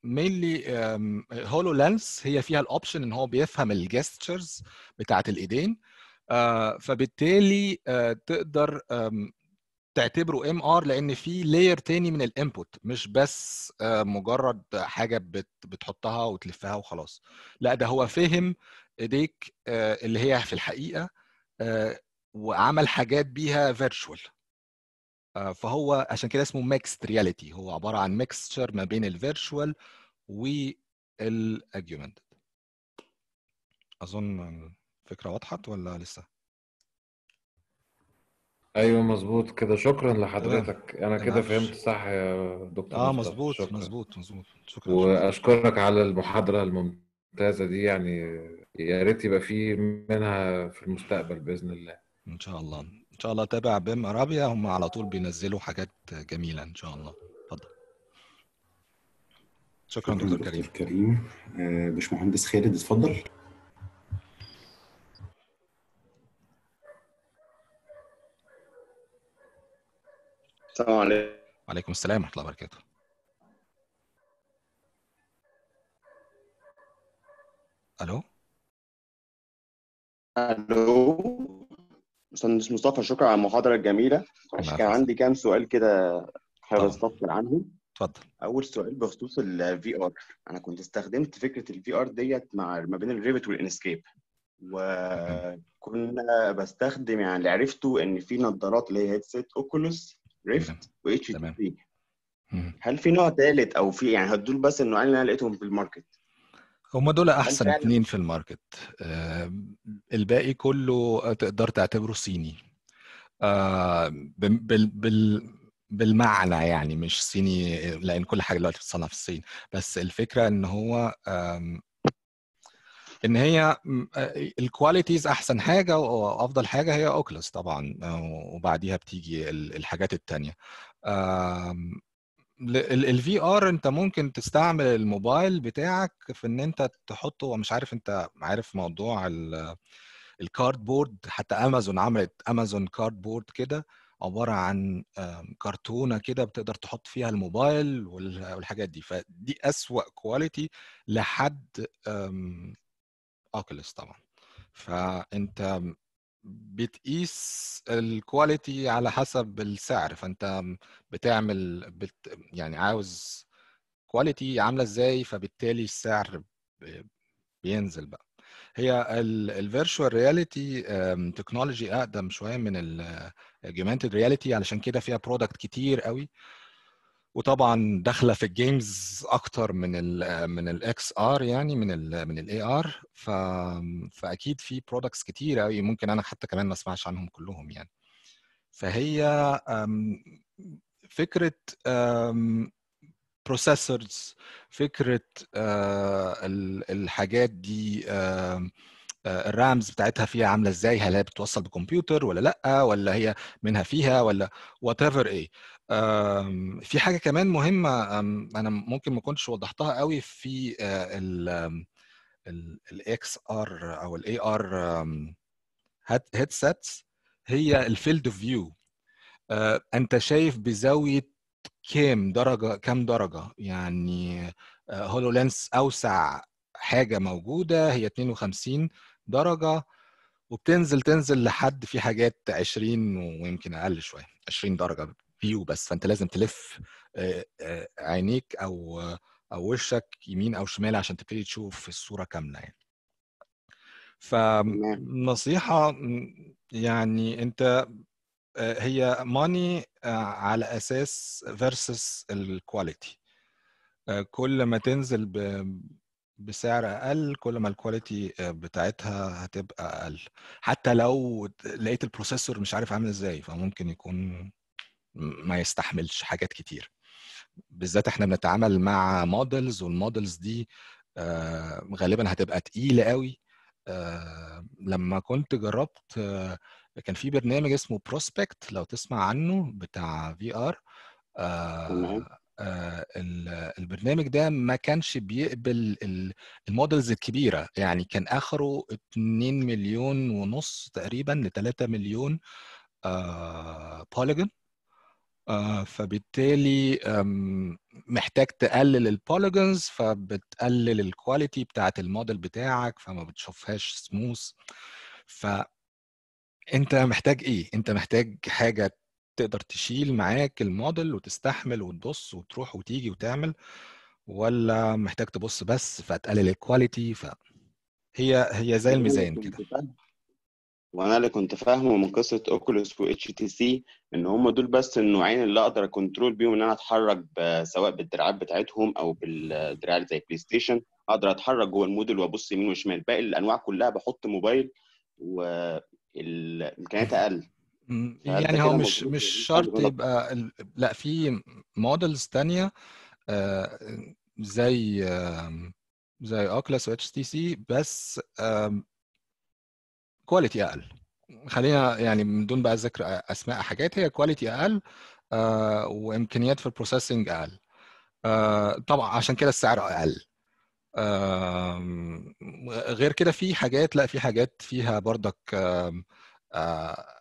مينلي هولو لانس هي فيها الاوبشن ان هو بيفهم الجستشرز بتاعه الايدين آه، فبالتالي آه، تقدر تعتبره ام ار لان في لاير تاني من الانبوت مش بس آه، مجرد حاجه بتحطها وتلفها وخلاص لا ده هو فهم ايديك آه، اللي هي في الحقيقه آه، وعمل حاجات بيها فيرتشوال فهو عشان كده اسمه ميكست رياليتي هو عباره عن ميكستشر ما بين الفيرتشوال والاجيومنتد اظن الفكره وضحت ولا لسه ايوه مظبوط كده شكرا لحضرتك انا كده فهمت صح يا دكتور اه مظبوط مظبوط مظبوط شكرا واشكرك على المحاضره الممتازه دي يعني يا ريت يبقى في منها في المستقبل باذن الله ان شاء الله ان شاء الله تابع بيم ارابيا هم على طول بينزلوا حاجات جميله ان شاء الله اتفضل شكرا دكتور كريم دكتور كريم آه، باشمهندس خالد اتفضل السلام عليكم وعليكم السلام ورحمه الله وبركاته الو الو استاذ مصطفى شكرا على المحاضره الجميله كان عندي كام سؤال كده حابب استفسر عنهم اتفضل اول سؤال بخصوص الفي ار انا كنت استخدمت فكره الفي ار ديت مع ما بين الريفت والانسكيب وكنا بستخدم يعني اللي عرفته ان في نظارات اللي هي هيدسيت اوكولوس ريفت اتش تي بي هل في نوع ثالث او في يعني هدول بس انه اللي انا لقيتهم في الماركت هم دول احسن اثنين في الماركت آه الباقي كله تقدر تعتبره صيني آه بال بال بالمعنى يعني مش صيني لان كل حاجه دلوقتي بتتصنع في الصين بس الفكره ان هو ان هي آه، الكواليتيز احسن حاجه وافضل حاجه هي اوكلس طبعا آه، وبعديها بتيجي الحاجات الثانيه الفي ار انت ممكن تستعمل الموبايل بتاعك في ان انت تحطه مش عارف انت عارف موضوع الكارد بورد حتى امازون عملت امازون كارد بورد كده عباره عن كرتونه كده بتقدر تحط فيها الموبايل والحاجات دي فدي اسوا كواليتي لحد اوكلس طبعا فانت بتقيس الكواليتي على حسب السعر فانت بتعمل بت يعني عاوز كواليتي عامله ازاي فبالتالي السعر بينزل بقى هي الفيرشوال رياليتي تكنولوجي اقدم شويه من الاوجمانتد رياليتي علشان كده فيها برودكت كتير قوي وطبعا داخله في الجيمز اكتر من الـ من الاكس ار يعني من الـ من الاي ار فاكيد في برودكتس كتيره قوي ممكن انا حتى كمان ما اسمعش عنهم كلهم يعني فهي فكره بروسيسورز فكره آه، الحاجات دي آه، الرامز بتاعتها فيها عامله ازاي هل هي بتوصل بكمبيوتر ولا لا ولا هي منها فيها ولا وات ايفر ايه في حاجه كمان مهمه انا ممكن ما كنتش وضحتها قوي في آه، الاكس ار او الاي ار هيدسيتس هي الفيلد اوف فيو انت شايف بزاويه كام درجه كام درجه يعني هولو آه، لينس اوسع حاجه موجوده هي 52 درجه وبتنزل تنزل لحد في حاجات 20 ويمكن اقل شويه 20 درجه فيو بس فانت لازم تلف عينيك او او وشك يمين او شمال عشان تبتدي تشوف الصوره كامله يعني فنصيحه يعني انت هي ماني على اساس فيرسس الكواليتي كل ما تنزل بسعر اقل كل ما الكواليتي بتاعتها هتبقى اقل حتى لو لقيت البروسيسور مش عارف عامل ازاي فممكن يكون ما يستحملش حاجات كتير بالذات احنا بنتعامل مع مودلز والمودلز دي آه، غالبا هتبقى تقيله قوي آه، لما كنت جربت آه، كان في برنامج اسمه بروسبكت لو تسمع عنه بتاع في ار البرنامج ده ما كانش بيقبل المودلز الكبيره يعني كان اخره 2 مليون ونص تقريبا ل 3 مليون بوليجون آه، فبالتالي محتاج تقلل البوليجونز فبتقلل الكواليتي بتاعت الموديل بتاعك فما بتشوفهاش سموث ف انت محتاج ايه انت محتاج حاجه تقدر تشيل معاك الموديل وتستحمل وتبص وتروح وتيجي وتعمل ولا محتاج تبص بس فتقلل الكواليتي ف هي هي زي الميزان كده وانا اللي كنت فاهمه من قصه اوكولوس واتش تي سي ان هم دول بس النوعين اللي اقدر اكنترول بيهم ان انا اتحرك سواء بالدراعات بتاعتهم او بالدراع زي بلاي ستيشن اقدر اتحرك جوه الموديل وابص يمين وشمال باقي الانواع كلها بحط موبايل والامكانيات اقل يعني هو مش مش شرط يبقى لا في مودلز تانية آه، زي زي اوكلاس واتش تي سي بس كواليتي اقل خلينا يعني من دون بقى ذكر اسماء حاجات هي كواليتي اقل آه وامكانيات في البروسيسنج اقل آه طبعا عشان كده السعر اقل آه غير كده في حاجات لا في حاجات فيها بردك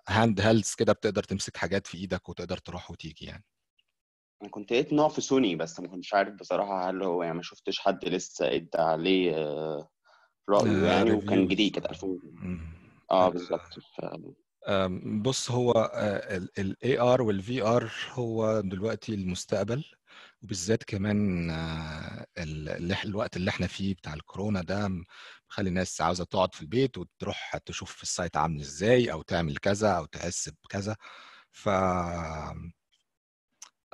هاند هيلز كده بتقدر تمسك حاجات في ايدك وتقدر تروح وتيجي يعني انا كنت لقيت نوع في سوني بس ما كنتش عارف بصراحه هل هو يعني ما شفتش حد لسه ادى عليه آه، رايه آه، يعني وكان جديد كانت 2000 اه, آه، بالظبط بص هو آه، الاي ار والفي ار هو دلوقتي المستقبل وبالذات كمان آه، الوقت اللي احنا فيه بتاع الكورونا ده مخلي الناس عاوزه تقعد في البيت وتروح تشوف السايت عامل ازاي او تعمل كذا او تحس بكذا ف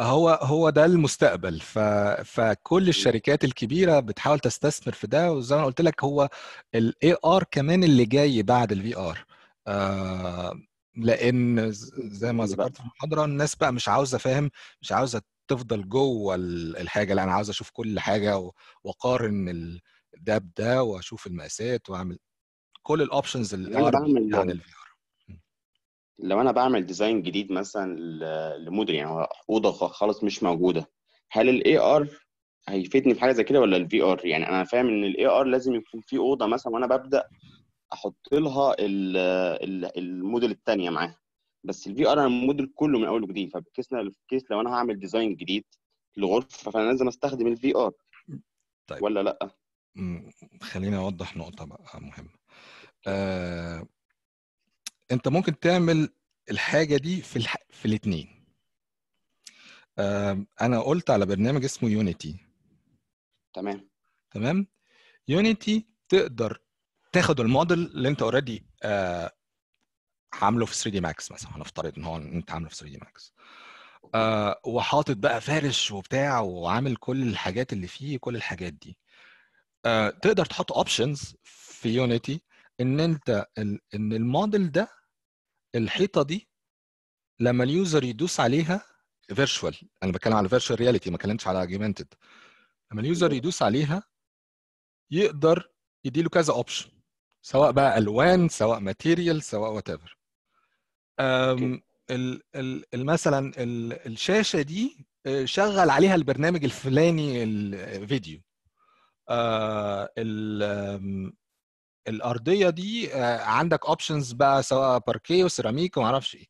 هو هو ده المستقبل ف... فكل أيوه. الشركات الكبيره بتحاول تستثمر في ده وزي ما قلت لك هو الاي ار كمان اللي جاي بعد الفي ار آه لان زي ما إيه ذكرت في المحاضره الناس بقى مش عاوزه فاهم مش عاوزه تفضل جوه الحاجه لا انا عاوز اشوف كل حاجه واقارن ده بده واشوف المقاسات واعمل كل الاوبشنز اللي بعمل عن الفي ار لو انا بعمل ديزاين جديد مثلا لموديل يعني اوضه خالص مش موجوده هل الاي ار هيفيدني في حاجه زي كده ولا الفي ار يعني انا فاهم ان الاي ار لازم يكون في اوضه مثلا وانا ببدا احط لها الموديل الثانيه معاها بس الفي ار انا الموديل كله من اول وجديد فبكيسنا الكيس لو انا هعمل ديزاين جديد لغرفه فانا لازم استخدم الفي ار طيب ولا لا خليني اوضح نقطه بقى مهمه آه انت ممكن تعمل الحاجه دي في الح... في الاثنين انا قلت على برنامج اسمه يونيتي تمام تمام يونيتي تقدر تاخد الموديل اللي انت اوريدي آه، عامله في 3 دي ماكس مثلا هنفترض ان هو انت عامله في 3 دي ماكس وحاطط بقى فارش وبتاع وعامل كل الحاجات اللي فيه كل الحاجات دي آه تقدر تحط اوبشنز في يونيتي ان انت ال... ان الموديل ده الحيطه دي لما اليوزر يدوس عليها فيرتشوال انا بتكلم على فيرتشوال رياليتي ما اتكلمتش على اجمنتد لما اليوزر يدوس عليها يقدر يديله كذا اوبشن سواء بقى الوان سواء ماتيريال سواء وات ايفر مثلا الشاشه دي آه، شغل عليها البرنامج الفلاني الفيديو آه، الارضيه دي آه، عندك اوبشنز بقى سواء باركيه وسيراميك وما اعرفش ايه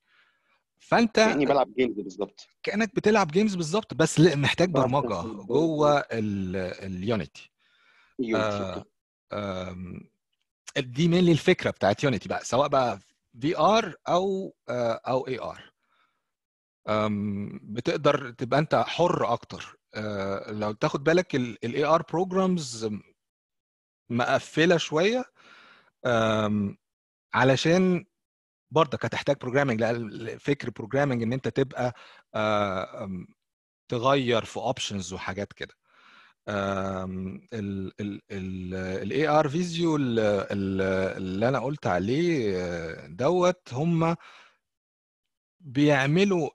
فانت كاني بلعب جيمز بالظبط كانك بتلعب جيمز بالظبط بس محتاج برمجه جوه اليونيتي آه دي مينلي الفكره بتاعت يونيتي بقى سواء بقى في ار او آه، او اي ار بتقدر تبقى انت حر اكتر آه، لو تاخد بالك الاي ار بروجرامز مقفله شويه علشان برضك هتحتاج بروجرامنج لان فكر بروجرامنج ان انت تبقى آه، تغير في اوبشنز وحاجات كده الاي ار فيزيو اللي انا قلت عليه آه، دوت هم بيعملوا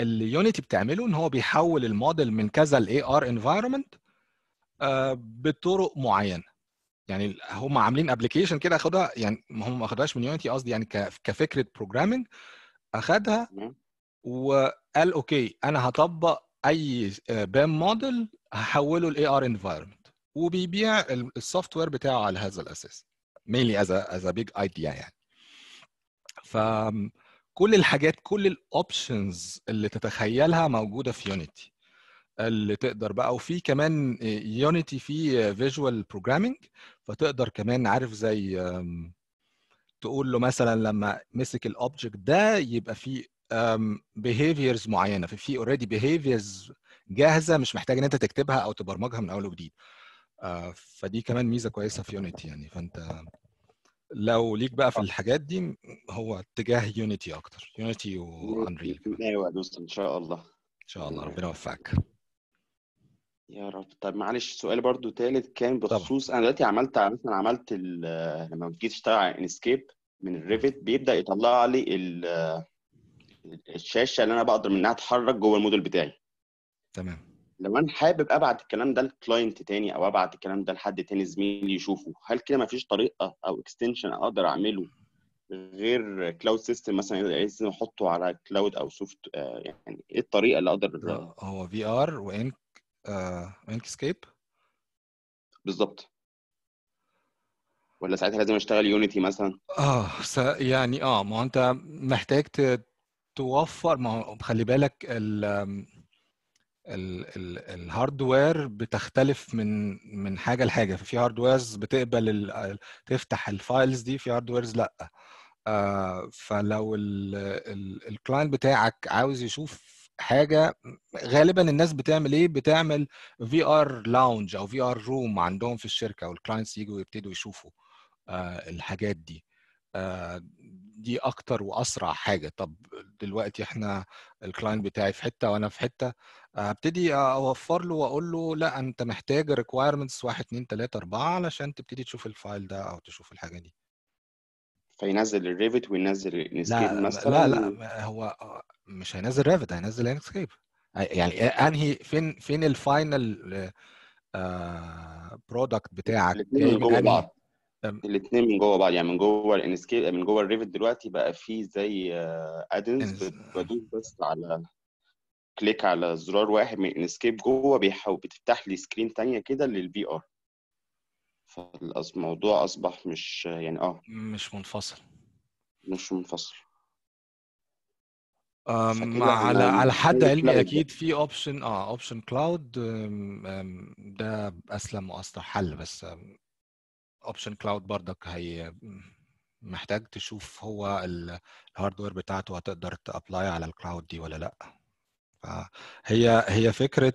اللي يونيتي بتعمله ان هو بيحول الموديل من كذا الاي ار انفايرمنت بطرق معينه يعني هم عاملين ابلكيشن كده خدها يعني هم ما خدهاش من يونيتي قصدي يعني كفكره بروجرامنج اخدها وقال اوكي انا هطبق اي بام آه، موديل هحوله لاي ار انفايرمنت وبيبيع السوفت وير بتاعه على هذا الاساس mainly as a as a big idea يعني فكل الحاجات كل الاوبشنز اللي تتخيلها موجوده في يونيتي اللي تقدر بقى وفي كمان يونيتي آه، في فيجوال آه، بروجرامينج فتقدر كمان عارف زي تقول له مثلا لما مسك الاوبجكت ده يبقى في بيهيفيرز معينه في اوريدي بيهيفيرز جاهزه مش محتاج ان انت تكتبها او تبرمجها من اول وجديد آه، فدي كمان ميزه كويسه في يونيتي يعني فانت لو ليك بقى في الحاجات دي هو اتجاه يونيتي اكتر يونيتي وانريل ايوه دوست ان شاء الله ان شاء الله ربنا يوفقك يا رب طب معلش سؤال برضو ثالث كان طبعا بخصوص انا دلوقتي عملت مثلا عملت لما بتجي تشتغل على انسكيب من الريفت بيبدا يطلع لي الشاشه اللي انا بقدر منها اتحرك جوه الموديل بتاعي تمام لو انا حابب ابعت الكلام ده لكلاينت تاني او ابعت الكلام ده لحد تاني زميلي يشوفه هل كده ما فيش طريقه او اكستنشن اقدر اعمله غير كلاود سيستم مثلا لازم احطه على كلاود او سوفت آه، يعني ايه الطريقه اللي اقدر هو في ار وانك انكسكيب آه، بالظبط ولا ساعتها لازم اشتغل يونيتي مثلا اه يعني اه ما انت محتاج توفر ما هو خلي بالك ال ال الهاردوير بتختلف من من حاجه لحاجه ففي هاردويرز بتقبل تفتح الفايلز دي في هاردويرز لا آه فلو الكلاينت بتاعك عاوز يشوف حاجه غالبا الناس بتعمل ايه بتعمل في ار لاونج او في ار روم عندهم في الشركه والكلاينتس يجوا يبتدوا يشوفوا آه الحاجات دي آه دي اكتر واسرع حاجه طب دلوقتي احنا الكلاينت بتاعي في حته وانا في حته هبتدي اوفر له واقول له لا انت محتاج ريكوايرمنتس 1 2 3 4 علشان تبتدي تشوف الفايل ده او تشوف الحاجه دي فينزل الريفت وينزل الانسكيب مثلا لا لا هو مش هينزل ريفت هينزل انسكيب يعني انهي فين فين الفاينل آه، برودكت بتاعك الاثنين من يعني جوه بعض الاثنين من جوه بعض يعني من جوه الانسكيب من جوه الريفت دلوقتي بقى في زي ادنز آه، بدوس بس على كليك على زرار واحد من انسكيب جوه بتفتح لي سكرين ثانيه كده للفي ار فالموضوع اصبح مش يعني اه مش منفصل مش منفصل على على حد علمي اكيد في اوبشن اه اوبشن كلاود ده اسلم واسرع حل بس اوبشن كلاود برضك هي محتاج تشوف هو الهاردوير بتاعته هتقدر تابلاي على الكلاود دي ولا لا فهي هي فكره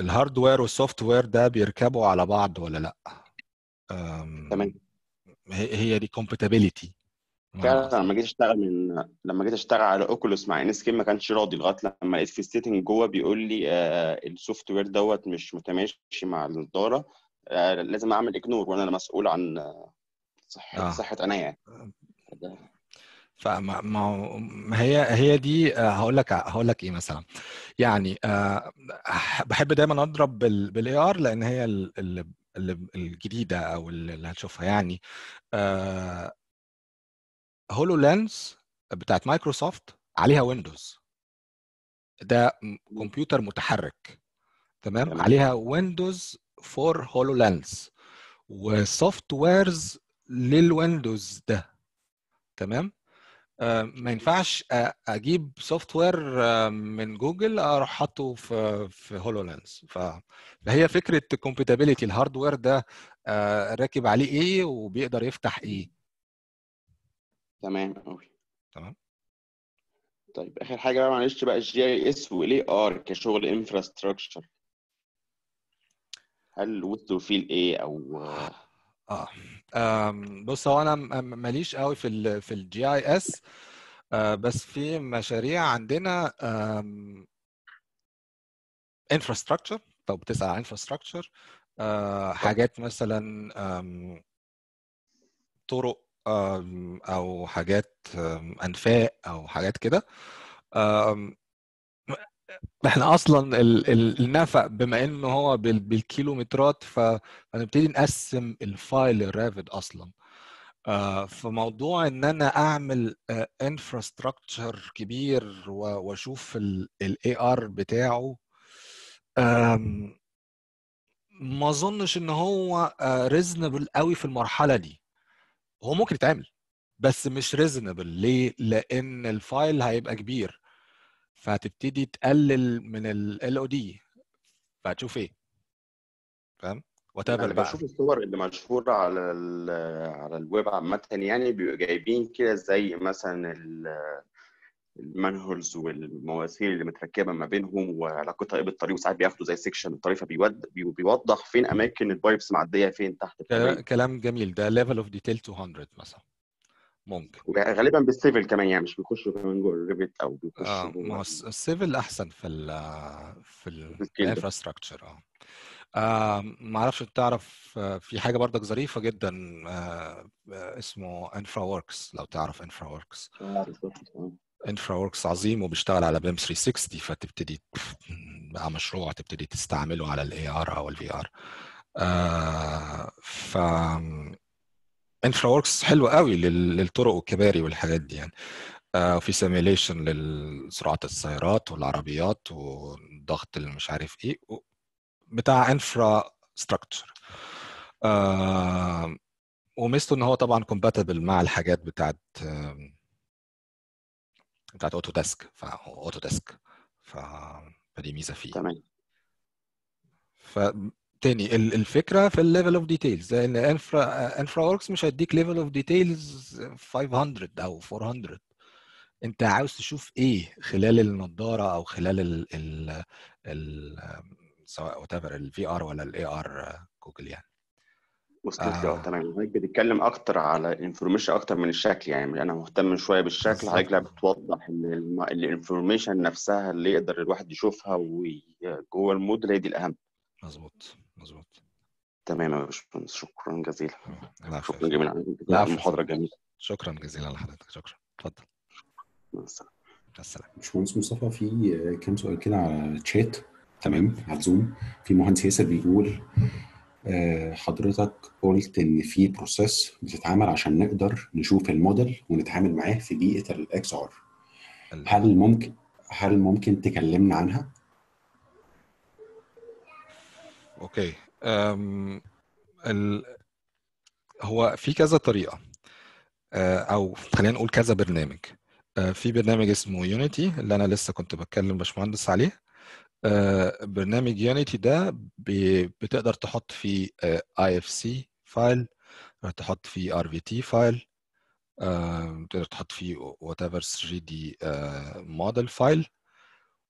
الهاردوير والسوفت وير ده بيركبوا على بعض ولا لا تمام هي دي كومباتيبلتي فعلا لما جيت اشتغل من لما جيت اشتغل على اوكولوس مع ان ما كانش راضي لغايه لما لقيت في ستيتنج جوه بيقول لي آه السوفت وير دوت مش متماشي مع النضاره آه لازم اعمل اجنور وانا مسؤول عن صحه آه. صحه انا يعني آه. فما ما هي هي دي آه، هقول لك هقول لك ايه مثلا يعني آه، بحب دايما اضرب بالاي ار لان هي اللي الجديده او اللي هتشوفها يعني هولو آه، لانس بتاعت مايكروسوفت عليها ويندوز ده كمبيوتر متحرك تمام عليها ويندوز فور هولو لانس وسوفت ويرز للويندوز ده تمام آه، ما ينفعش اجيب سوفت وير آه، من جوجل اروح حاطه في في هولو لانس فهي فكره الهارد الهاردوير ده آه، راكب عليه ايه وبيقدر يفتح ايه تمام قوي تمام طيب اخر حاجه بقى معلش بقى الجي اي اس والاي ار كشغل انفراستراكشر هل وصلوا فيه الايه او اه بص هو انا ماليش قوي في ال في الجي اي آه، اس بس في مشاريع عندنا انفراستراكشر طب بتسال عن انفراستراكشر آه، حاجات مثلا طرق او حاجات انفاق او حاجات كده احنا اصلا النفق بما انه هو بالكيلومترات فهنبتدي نقسم الفايل الرافد اصلا آه، فموضوع ان انا اعمل انفراستراكشر آه، كبير واشوف الاي ار بتاعه ما اظنش ان هو ريزنبل آه، قوي في المرحله دي هو ممكن يتعمل بس مش ريزنبل ليه لان الفايل هيبقى كبير فهتبتدي تقلل من ال او دي فهتشوف ايه فاهم وات ايفر بقى بشوف الصور اللي مشهوره على ال على الويب عامه يعني بيبقوا جايبين كده زي مثلا المانهولز والمواسير اللي متركبه ما بينهم وعلاقتها ايه بالطريق وساعات بياخدوا زي سيكشن الطريق فبيوضح فين اماكن البايبس معديه فين تحت كلام جميل ده ليفل اوف ديتيل 200 مثلا ممكن غالبا بالسيفل كمان يعني مش بيخشوا كمان جوه الريفت او بيخشوا اه ما هو السيفل احسن في الـ في الانفراستراكشر اه ما اعرفش تعرف آه، في حاجه برضك ظريفه جدا آه, آه، اسمه انفرا وركس لو تعرف انفرا وركس انفرا وركس عظيم وبيشتغل على بيم 360 فتبتدي بقى مشروع تبتدي تستعمله على الاي ار او الفي ار آه، ف انفرا وركس حلوه قوي للطرق والكباري والحاجات دي يعني آه، وفي سيميليشن لسرعه السيارات والعربيات والضغط اللي مش عارف ايه بتاع انفرا آه، ستراكشر وميزته ان هو طبعا كومباتبل مع الحاجات بتاعت بتاعت اوتو ديسك فاوتو ديسك فدي ميزه فيه تمام ف تاني الفكره في الليفل اوف ديتيلز لان انفرا انفرا اوركس مش هيديك ليفل اوف ديتيلز 500 او 400 انت عاوز تشوف ايه خلال النضاره او خلال ال ال, ال سواء وات ايفر الفي ار ولا الاي ار جوجل يعني وصلت آه. تمام هيك بتتكلم اكتر على انفورميشن اكتر من الشكل يعني انا مهتم شويه بالشكل حضرتك لا بتوضح ان الانفورميشن نفسها اللي يقدر الواحد يشوفها وجوه المودل هي دي الاهم مظبوط مظبوط تمام يا باشمهندس شكرا جزيلا شكرا جميلا على المحاضره الجميله شكرا جزيلا لحضرتك شكرا اتفضل مع السلامه مع السلامه باشمهندس مصطفى في كام سؤال كده على الشات تمام على الزوم في مهندس ياسر بيقول آه، حضرتك قلت ان في بروسيس بتتعمل عشان نقدر نشوف الموديل ونتعامل معاه في بيئه الاكس ار هل ممكن هل ممكن تكلمنا عنها اوكي أم ال... هو في كذا طريقه او خلينا نقول كذا برنامج في برنامج اسمه يونيتي اللي انا لسه كنت بتكلم باشمهندس عليه برنامج يونيتي ده بتقدر تحط فيه اي اف سي فايل تحط فيه ار في تي فايل تقدر تحط فيه وات ايفر 3 دي موديل فايل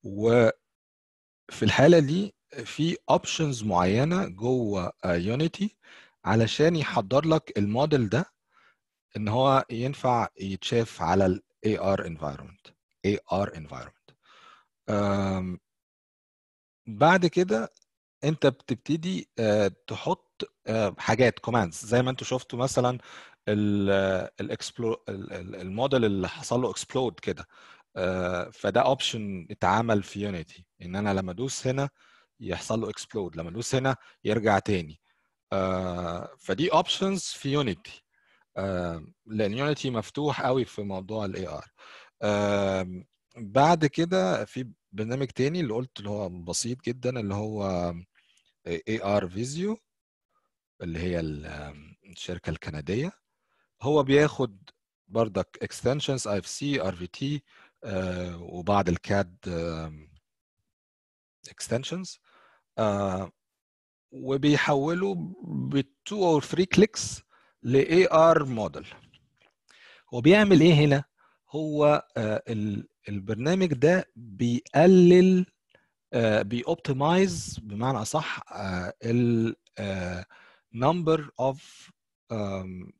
وفي الحاله دي في اوبشنز معينه جوه يونيتي آه, علشان يحضر لك الموديل ده ان هو ينفع يتشاف على ال AR environment AR environment بعد كده انت بتبتدي آه، تحط آه، حاجات كوماندز زي ما انتوا شفتوا مثلا الموديل اللي حصل له اكسبلود كده فده اوبشن اتعمل في يونيتي ان انا لما ادوس هنا يحصل له اكسبلود لما ندوس هنا يرجع تاني آه، فدي اوبشنز في يونيتي آه، لان يونيتي مفتوح قوي في موضوع الاي ار بعد كده في برنامج تاني اللي قلت اللي هو بسيط جدا اللي هو اي ار فيزيو اللي هي الشركه الكنديه هو بياخد بردك اكستنشنز اي اف سي ار في تي وبعض الكاد اكستنشنز آه، وبيحوله ب 2 او 3 كليكس ل اي ار موديل هو بيعمل ايه هنا هو آه، البرنامج ده بيقلل آه، بيوبتمايز بمعنى اصح ال number of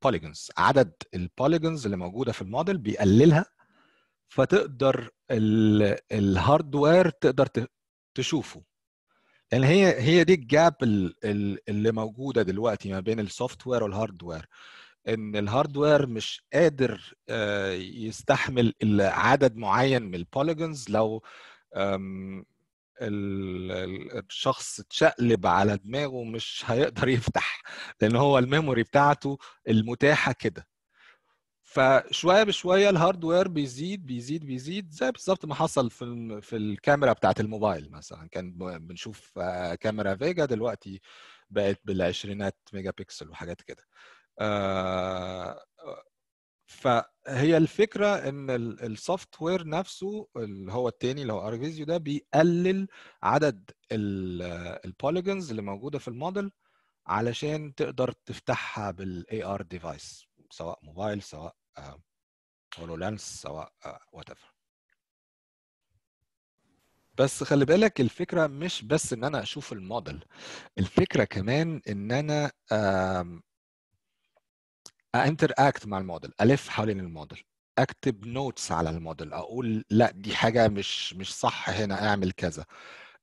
polygons عدد البوليجونز اللي موجوده في الموديل بيقللها فتقدر الهاردوير تقدر تشوفه يعني هي هي دي الجاب اللي موجوده دلوقتي ما بين السوفت وير والهاردوير ان الهاردوير مش قادر آه، يستحمل عدد معين من البوليجونز لو الشخص اتشقلب على دماغه مش هيقدر يفتح لان هو الميموري بتاعته المتاحه كده فشويه بشويه الهاردوير بيزيد بيزيد بيزيد زي بالظبط ما حصل في في الكاميرا بتاعت الموبايل مثلا كان بنشوف آه، كاميرا فيجا دلوقتي بقت بالعشرينات ميجا بكسل وحاجات كده آه، فهي الفكره ان السوفت وير نفسه اللي هو التاني اللي هو ارفيزيو ده بيقلل عدد البوليجونز اللي موجوده في الموديل علشان تقدر تفتحها بالاي ار ديفايس سواء موبايل سواء هولولانس آه، سواء وات آه، ايفر بس خلي بالك الفكره مش بس ان انا اشوف الموديل الفكره كمان ان انا انتر اكت مع الموديل الف حوالين الموديل اكتب نوتس على الموديل اقول لا دي حاجه مش مش صح هنا اعمل كذا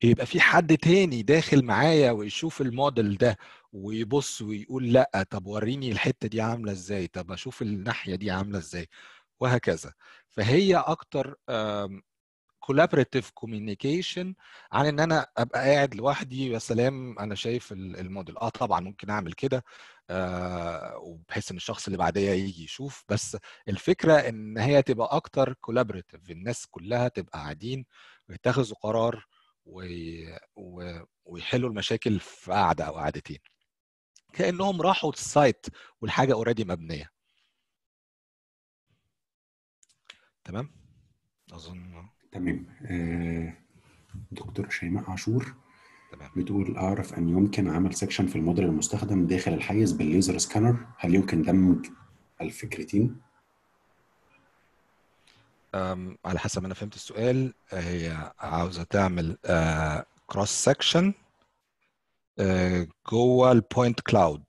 يبقى في حد تاني داخل معايا ويشوف الموديل ده ويبص ويقول لا طب وريني الحته دي عامله ازاي طب اشوف الناحيه دي عامله ازاي وهكذا فهي اكتر كولابريتيف كوميونيكيشن عن ان انا ابقى قاعد لوحدي يا سلام انا شايف الموديل اه طبعا ممكن اعمل كده آه، وبحيث ان الشخص اللي بعديا يجي يشوف بس الفكره ان هي تبقى اكتر كولابريتيف الناس كلها تبقى قاعدين ويتخذوا قرار ويحلوا المشاكل في قعده او قعدتين كانهم راحوا السايت والحاجه اوريدي مبنيه تمام اظن تمام آه، دكتور شيماء عاشور تمام. بتقول اعرف ان يمكن عمل سكشن في الموديل المستخدم داخل الحيز بالليزر سكانر هل يمكن دمج الفكرتين على حسب ما انا فهمت السؤال آه، هي عاوزه تعمل كروس آه، سكشن آه، جوه البوينت كلاود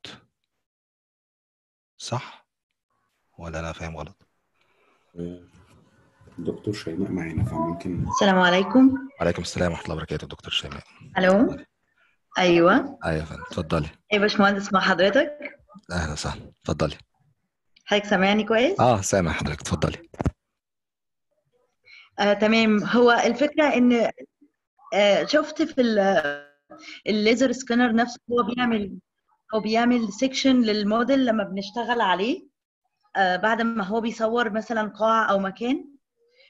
صح ولا انا فاهم غلط دكتور شيماء معانا فممكن السلام عليكم وعليكم السلام ورحمه الله وبركاته دكتور شيماء الو ايوه ايوه فندم اتفضلي يا إيه، باشمهندس مع حضرتك اهلا وسهلا اتفضلي حضرتك سامعني كويس اه سامع حضرتك اتفضلي آه، تمام هو الفكره ان آه، شفت في الليزر سكانر نفسه هو بيعمل هو بيعمل سيكشن للموديل لما بنشتغل عليه آه، بعد ما هو بيصور مثلا قاعه او مكان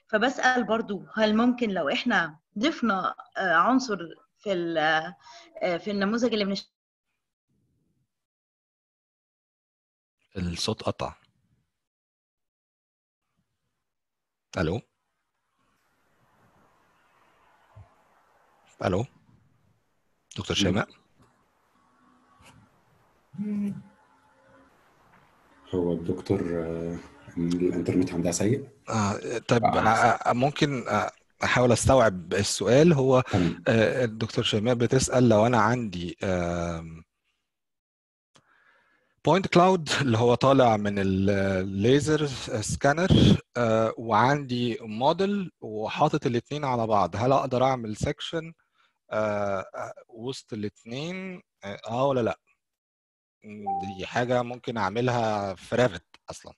فبسال برضو هل ممكن لو احنا ضفنا آه، عنصر في آه، في النموذج اللي بنشتغل الصوت قطع الو الو دكتور شيماء هو الدكتور آه، الانترنت عندها سيء آه طيب آه. آه،, آه، ممكن احاول استوعب السؤال هو آه الدكتور شيماء بتسال لو انا عندي آه بوينت كلاود اللي هو طالع من الليزر سكانر وعندي موديل وحاطط الاثنين على بعض هل اقدر اعمل سكشن آه، آه، وسط الاثنين آه،, اه ولا لا دي حاجه ممكن اعملها في رافت اصلا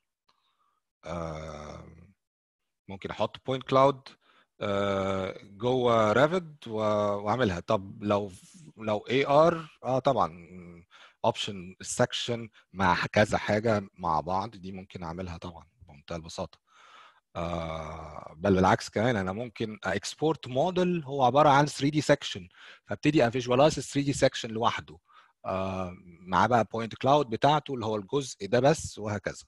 ممكن احط بوينت كلاود جوه رافت واعملها طب لو لو اي ار اه طبعا اوبشن السكشن مع كذا حاجه مع بعض دي ممكن اعملها طبعا بمنتهى البساطه آه، بل بالعكس كمان انا ممكن اكسبورت موديل هو عباره عن 3 دي سكشن فابتدي افيجواليز ال 3 دي سكشن لوحده آه، مع بقى بوينت كلاود بتاعته اللي هو الجزء ده بس وهكذا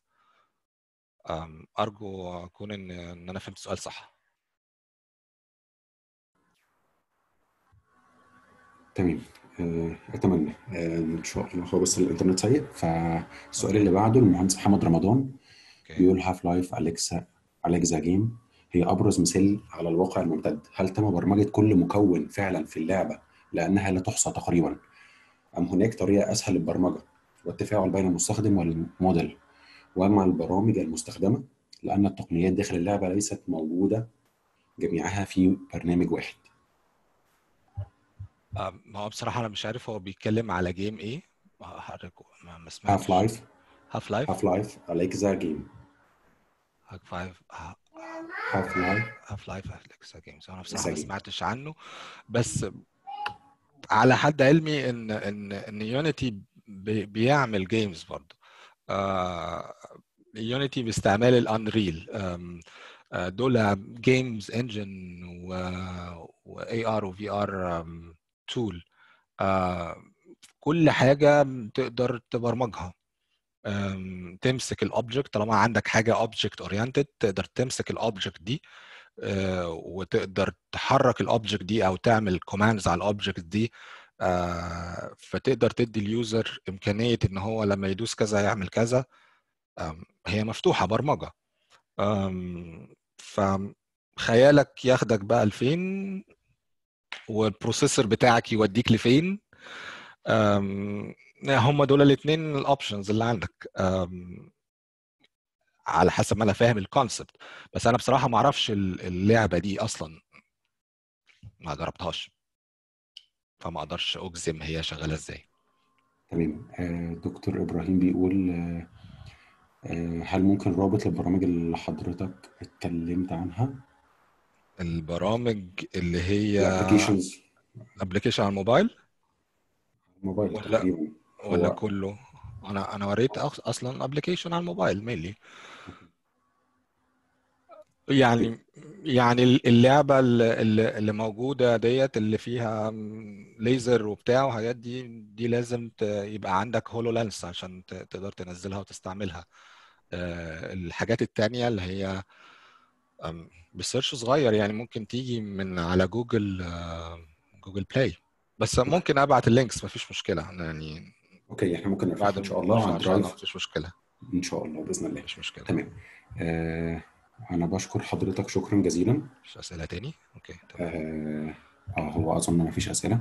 ارجو اكون ان ان انا فهمت السؤال صح تمام آه، اتمنى ان شاء الله بس الانترنت سيء فالسؤال اللي بعده المهندس محمد رمضان بيقول هاف لايف اليكسا اليكزا هي أبرز مثال على الواقع الممتد هل تم برمجة كل مكون فعلا في اللعبة لأنها لا تحصى تقريبا أم هناك طريقة أسهل للبرمجة والتفاعل بين المستخدم والموديل ومع البرامج المستخدمة لأن التقنيات داخل اللعبة ليست موجودة جميعها في برنامج واحد آه، ما هو بصراحة أنا مش عارف هو بيتكلم على جيم إيه آه، ما سمعتش هاف لايف هاف لايف هاف لايف أليكزا جيم هاك فايف هاف لايف هاف لايف لسه جيمز انا بصراحه ما سمعتش عنه بس على حد علمي ان ان ان يونيتي بيعمل جيمز برضه يونيتي آه، باستعمال الانريل آه، دول جيمز انجن واي ار وفي ار تول كل حاجه تقدر تبرمجها تمسك الاوبجكت طالما عندك حاجه اوبجكت اورينتد تقدر تمسك الاوبجكت دي آه، وتقدر تحرك الاوبجكت دي او تعمل كوماندز على الاوبجكت دي آه، فتقدر تدي اليوزر امكانيه ان هو لما يدوس كذا يعمل كذا هي مفتوحه برمجه فخيالك ياخدك بقى لفين والبروسيسور بتاعك يوديك لفين هم دول الاثنين الاوبشنز اللي عندك على حسب ما انا فاهم الكونسبت بس انا بصراحه ما اعرفش اللعبه دي اصلا ما جربتهاش فما اقدرش اجزم هي شغاله ازاي تمام آه، دكتور ابراهيم بيقول آه، آه، هل ممكن رابط للبرامج اللي حضرتك اتكلمت عنها البرامج اللي هي ابلكيشنز ابلكيشن على الموبايل الموبايل ولا ولا هو... كله انا انا وريت اصلا ابلكيشن على الموبايل ميلي يعني يعني اللعبه اللي, اللي موجوده ديت اللي فيها ليزر وبتاع وحاجات دي دي لازم يبقى عندك هولو لانس عشان تقدر تنزلها وتستعملها آه، الحاجات التانية اللي هي بسيرش صغير يعني ممكن تيجي من على جوجل آه، جوجل بلاي بس ممكن ابعت اللينكس مفيش مشكله يعني اوكي احنا ممكن نرفع ان شاء الله على الدرايف مفيش مشكله ان شاء الله باذن الله مفيش مشكله تمام آه انا بشكر حضرتك شكرا جزيلا مفيش اسئله تاني اوكي تمام آه, آه، هو اظن مفيش اسئله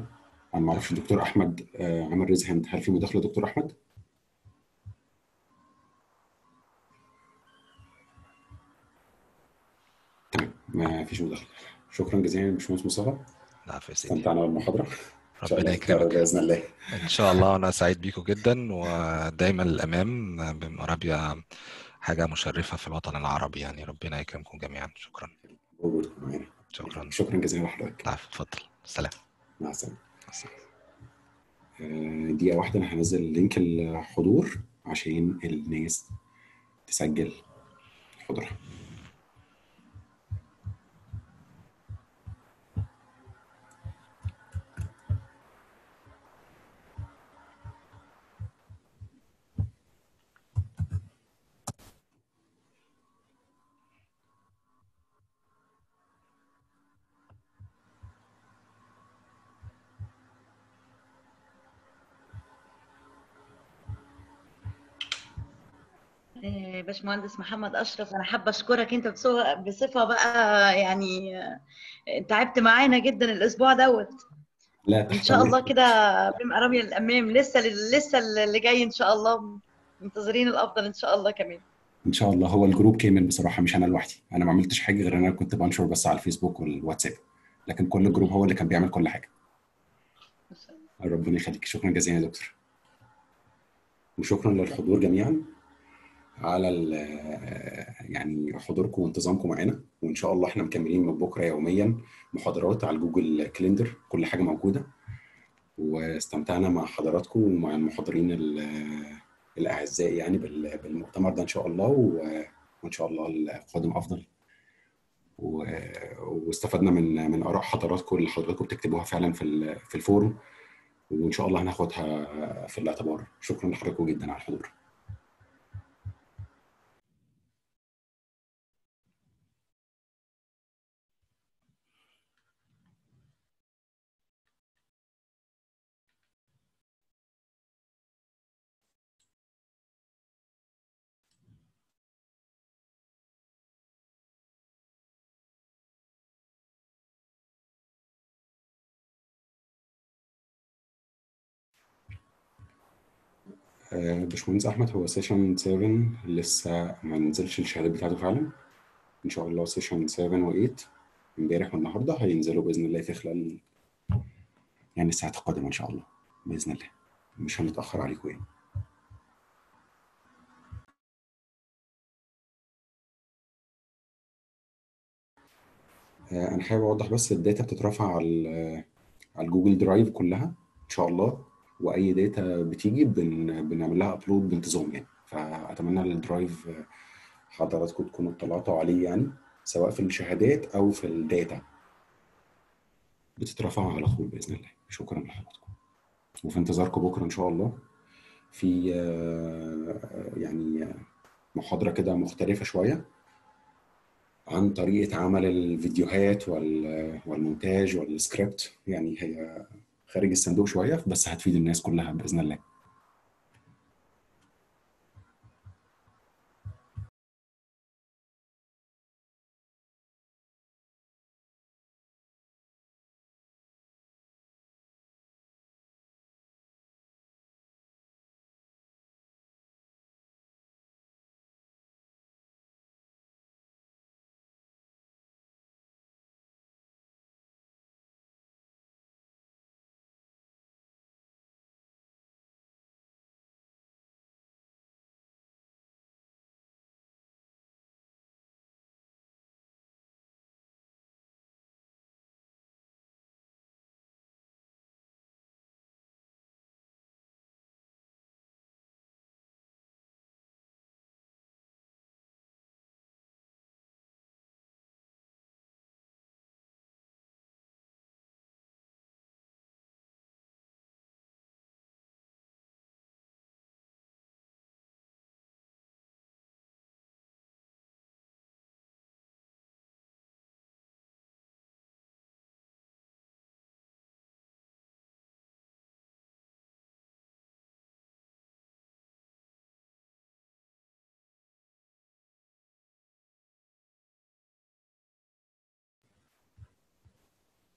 انا ما اعرفش الدكتور احمد آه عمل ريز هاند هل في مداخله دكتور احمد؟ تمام ما فيش مداخله شكرا جزيلا يا باشمهندس مصطفى استمتعنا بالمحاضره ربنا يكرمك باذن الله ان شاء الله وانا سعيد بيكم جدا ودايما الامام بمرابيا حاجه مشرفه في الوطن العربي يعني ربنا يكرمكم جميعا شكرا شكرا شكرا جزيلا لحضرتك العفو اتفضل سلام مع السلامه آه، دقيقه واحده انا هنزل لينك الحضور عشان الناس تسجل حضورها آه، باشمهندس محمد اشرف انا حابه اشكرك انت بصفه بقى يعني آه، تعبت معانا جدا الاسبوع دوت لا ان شاء الله كده بمقربي للامام لسه لسه اللي جاي ان شاء الله منتظرين الافضل ان شاء الله كمان ان شاء الله هو الجروب كامل بصراحه مش انا لوحدي انا ما عملتش حاجه غير انا كنت بنشر بس على الفيسبوك والواتساب لكن كل الجروب هو اللي كان بيعمل كل حاجه ربنا يخليك شكرا جزيلا يا دكتور وشكرا للحضور جميعا على آه، يعني حضوركم وانتظامكم معانا وان شاء الله احنا مكملين من بكره يوميا محاضرات على الجوجل كلندر كل حاجه موجوده واستمتعنا مع حضراتكم ومع المحاضرين آه، الاعزاء يعني بالمؤتمر ده ان شاء الله وان شاء الله القادم افضل واستفدنا من من اراء حضراتكم اللي حضراتكم بتكتبوها فعلا في في الفورم وان شاء الله هناخدها في الاعتبار شكرا لحضراتكم جدا على الحضور آه، باشمهندس احمد هو سيشن 7 لسه ما نزلش الشهادات بتاعته فعلا ان شاء الله سيشن 7 و8 امبارح والنهارده هينزلوا باذن الله في خلال يعني الساعات القادمه ان شاء الله باذن الله مش هنتاخر عليكم يعني آه، انا حابب اوضح بس الداتا بتترفع على على جوجل درايف كلها ان شاء الله واي داتا بتيجي بن بنعمل لها ابلود بانتظام يعني فاتمنى الدرايف حضراتكم تكونوا اطلعتوا عليه يعني سواء في الشهادات او في الداتا بتترفع على طول باذن الله شكرا لحضراتكم وفي انتظاركم بكره ان شاء الله في يعني محاضره كده مختلفه شويه عن طريقه عمل الفيديوهات والمونتاج والسكريبت يعني هي خارج الصندوق شويه بس هتفيد الناس كلها باذن الله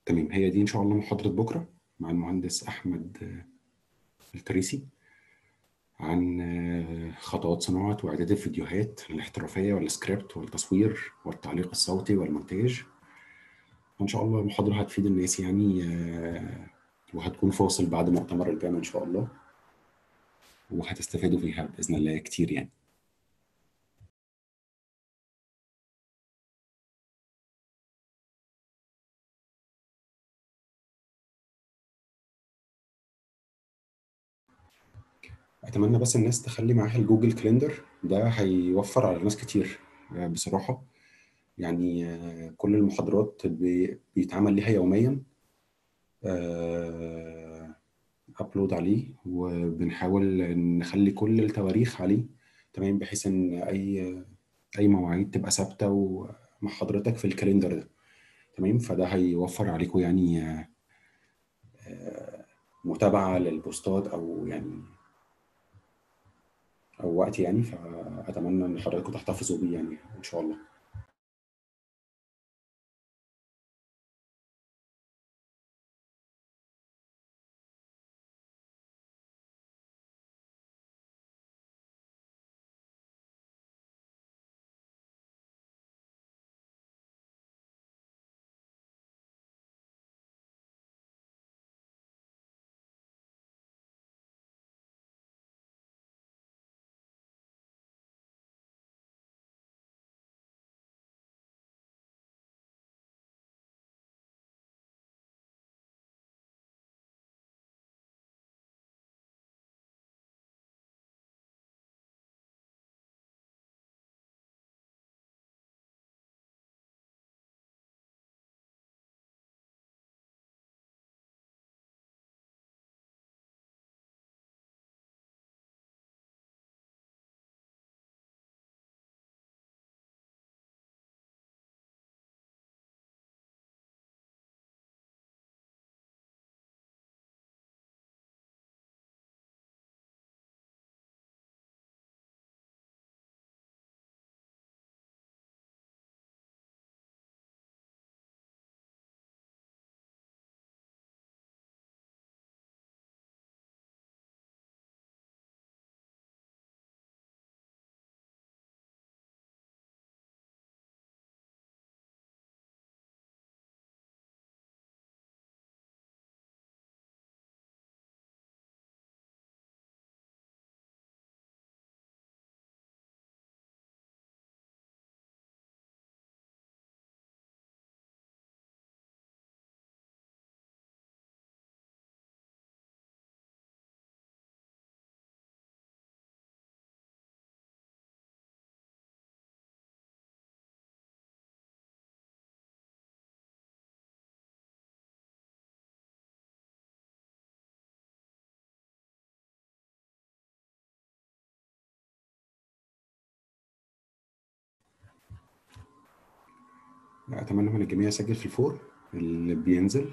تمام هي دي ان شاء الله محاضره بكره مع المهندس احمد آه، التريسي عن آه، خطوات صناعه واعداد الفيديوهات الاحترافيه والسكريبت والتصوير والتعليق الصوتي والمونتاج وان شاء الله المحاضره هتفيد الناس يعني آه، وهتكون فاصل بعد مؤتمر الجامعه ان شاء الله وهتستفادوا فيها باذن الله كتير يعني اتمنى بس الناس تخلي معاها الجوجل كليندر ده هيوفر على ناس كتير آه، بصراحه يعني آه، كل المحاضرات بيتعمل ليها يوميا ابلود آه، عليه وبنحاول نخلي كل التواريخ عليه تمام بحيث ان اي اي مواعيد تبقى ثابته مع حضرتك في الكاليندر ده تمام فده هيوفر عليكم يعني متابعه للبوستات او يعني او وقت يعني فاتمنى ان حضراتكم تحتفظوا بيه يعني ان شاء الله اتمنى من الجميع يسجل في الفور اللي بينزل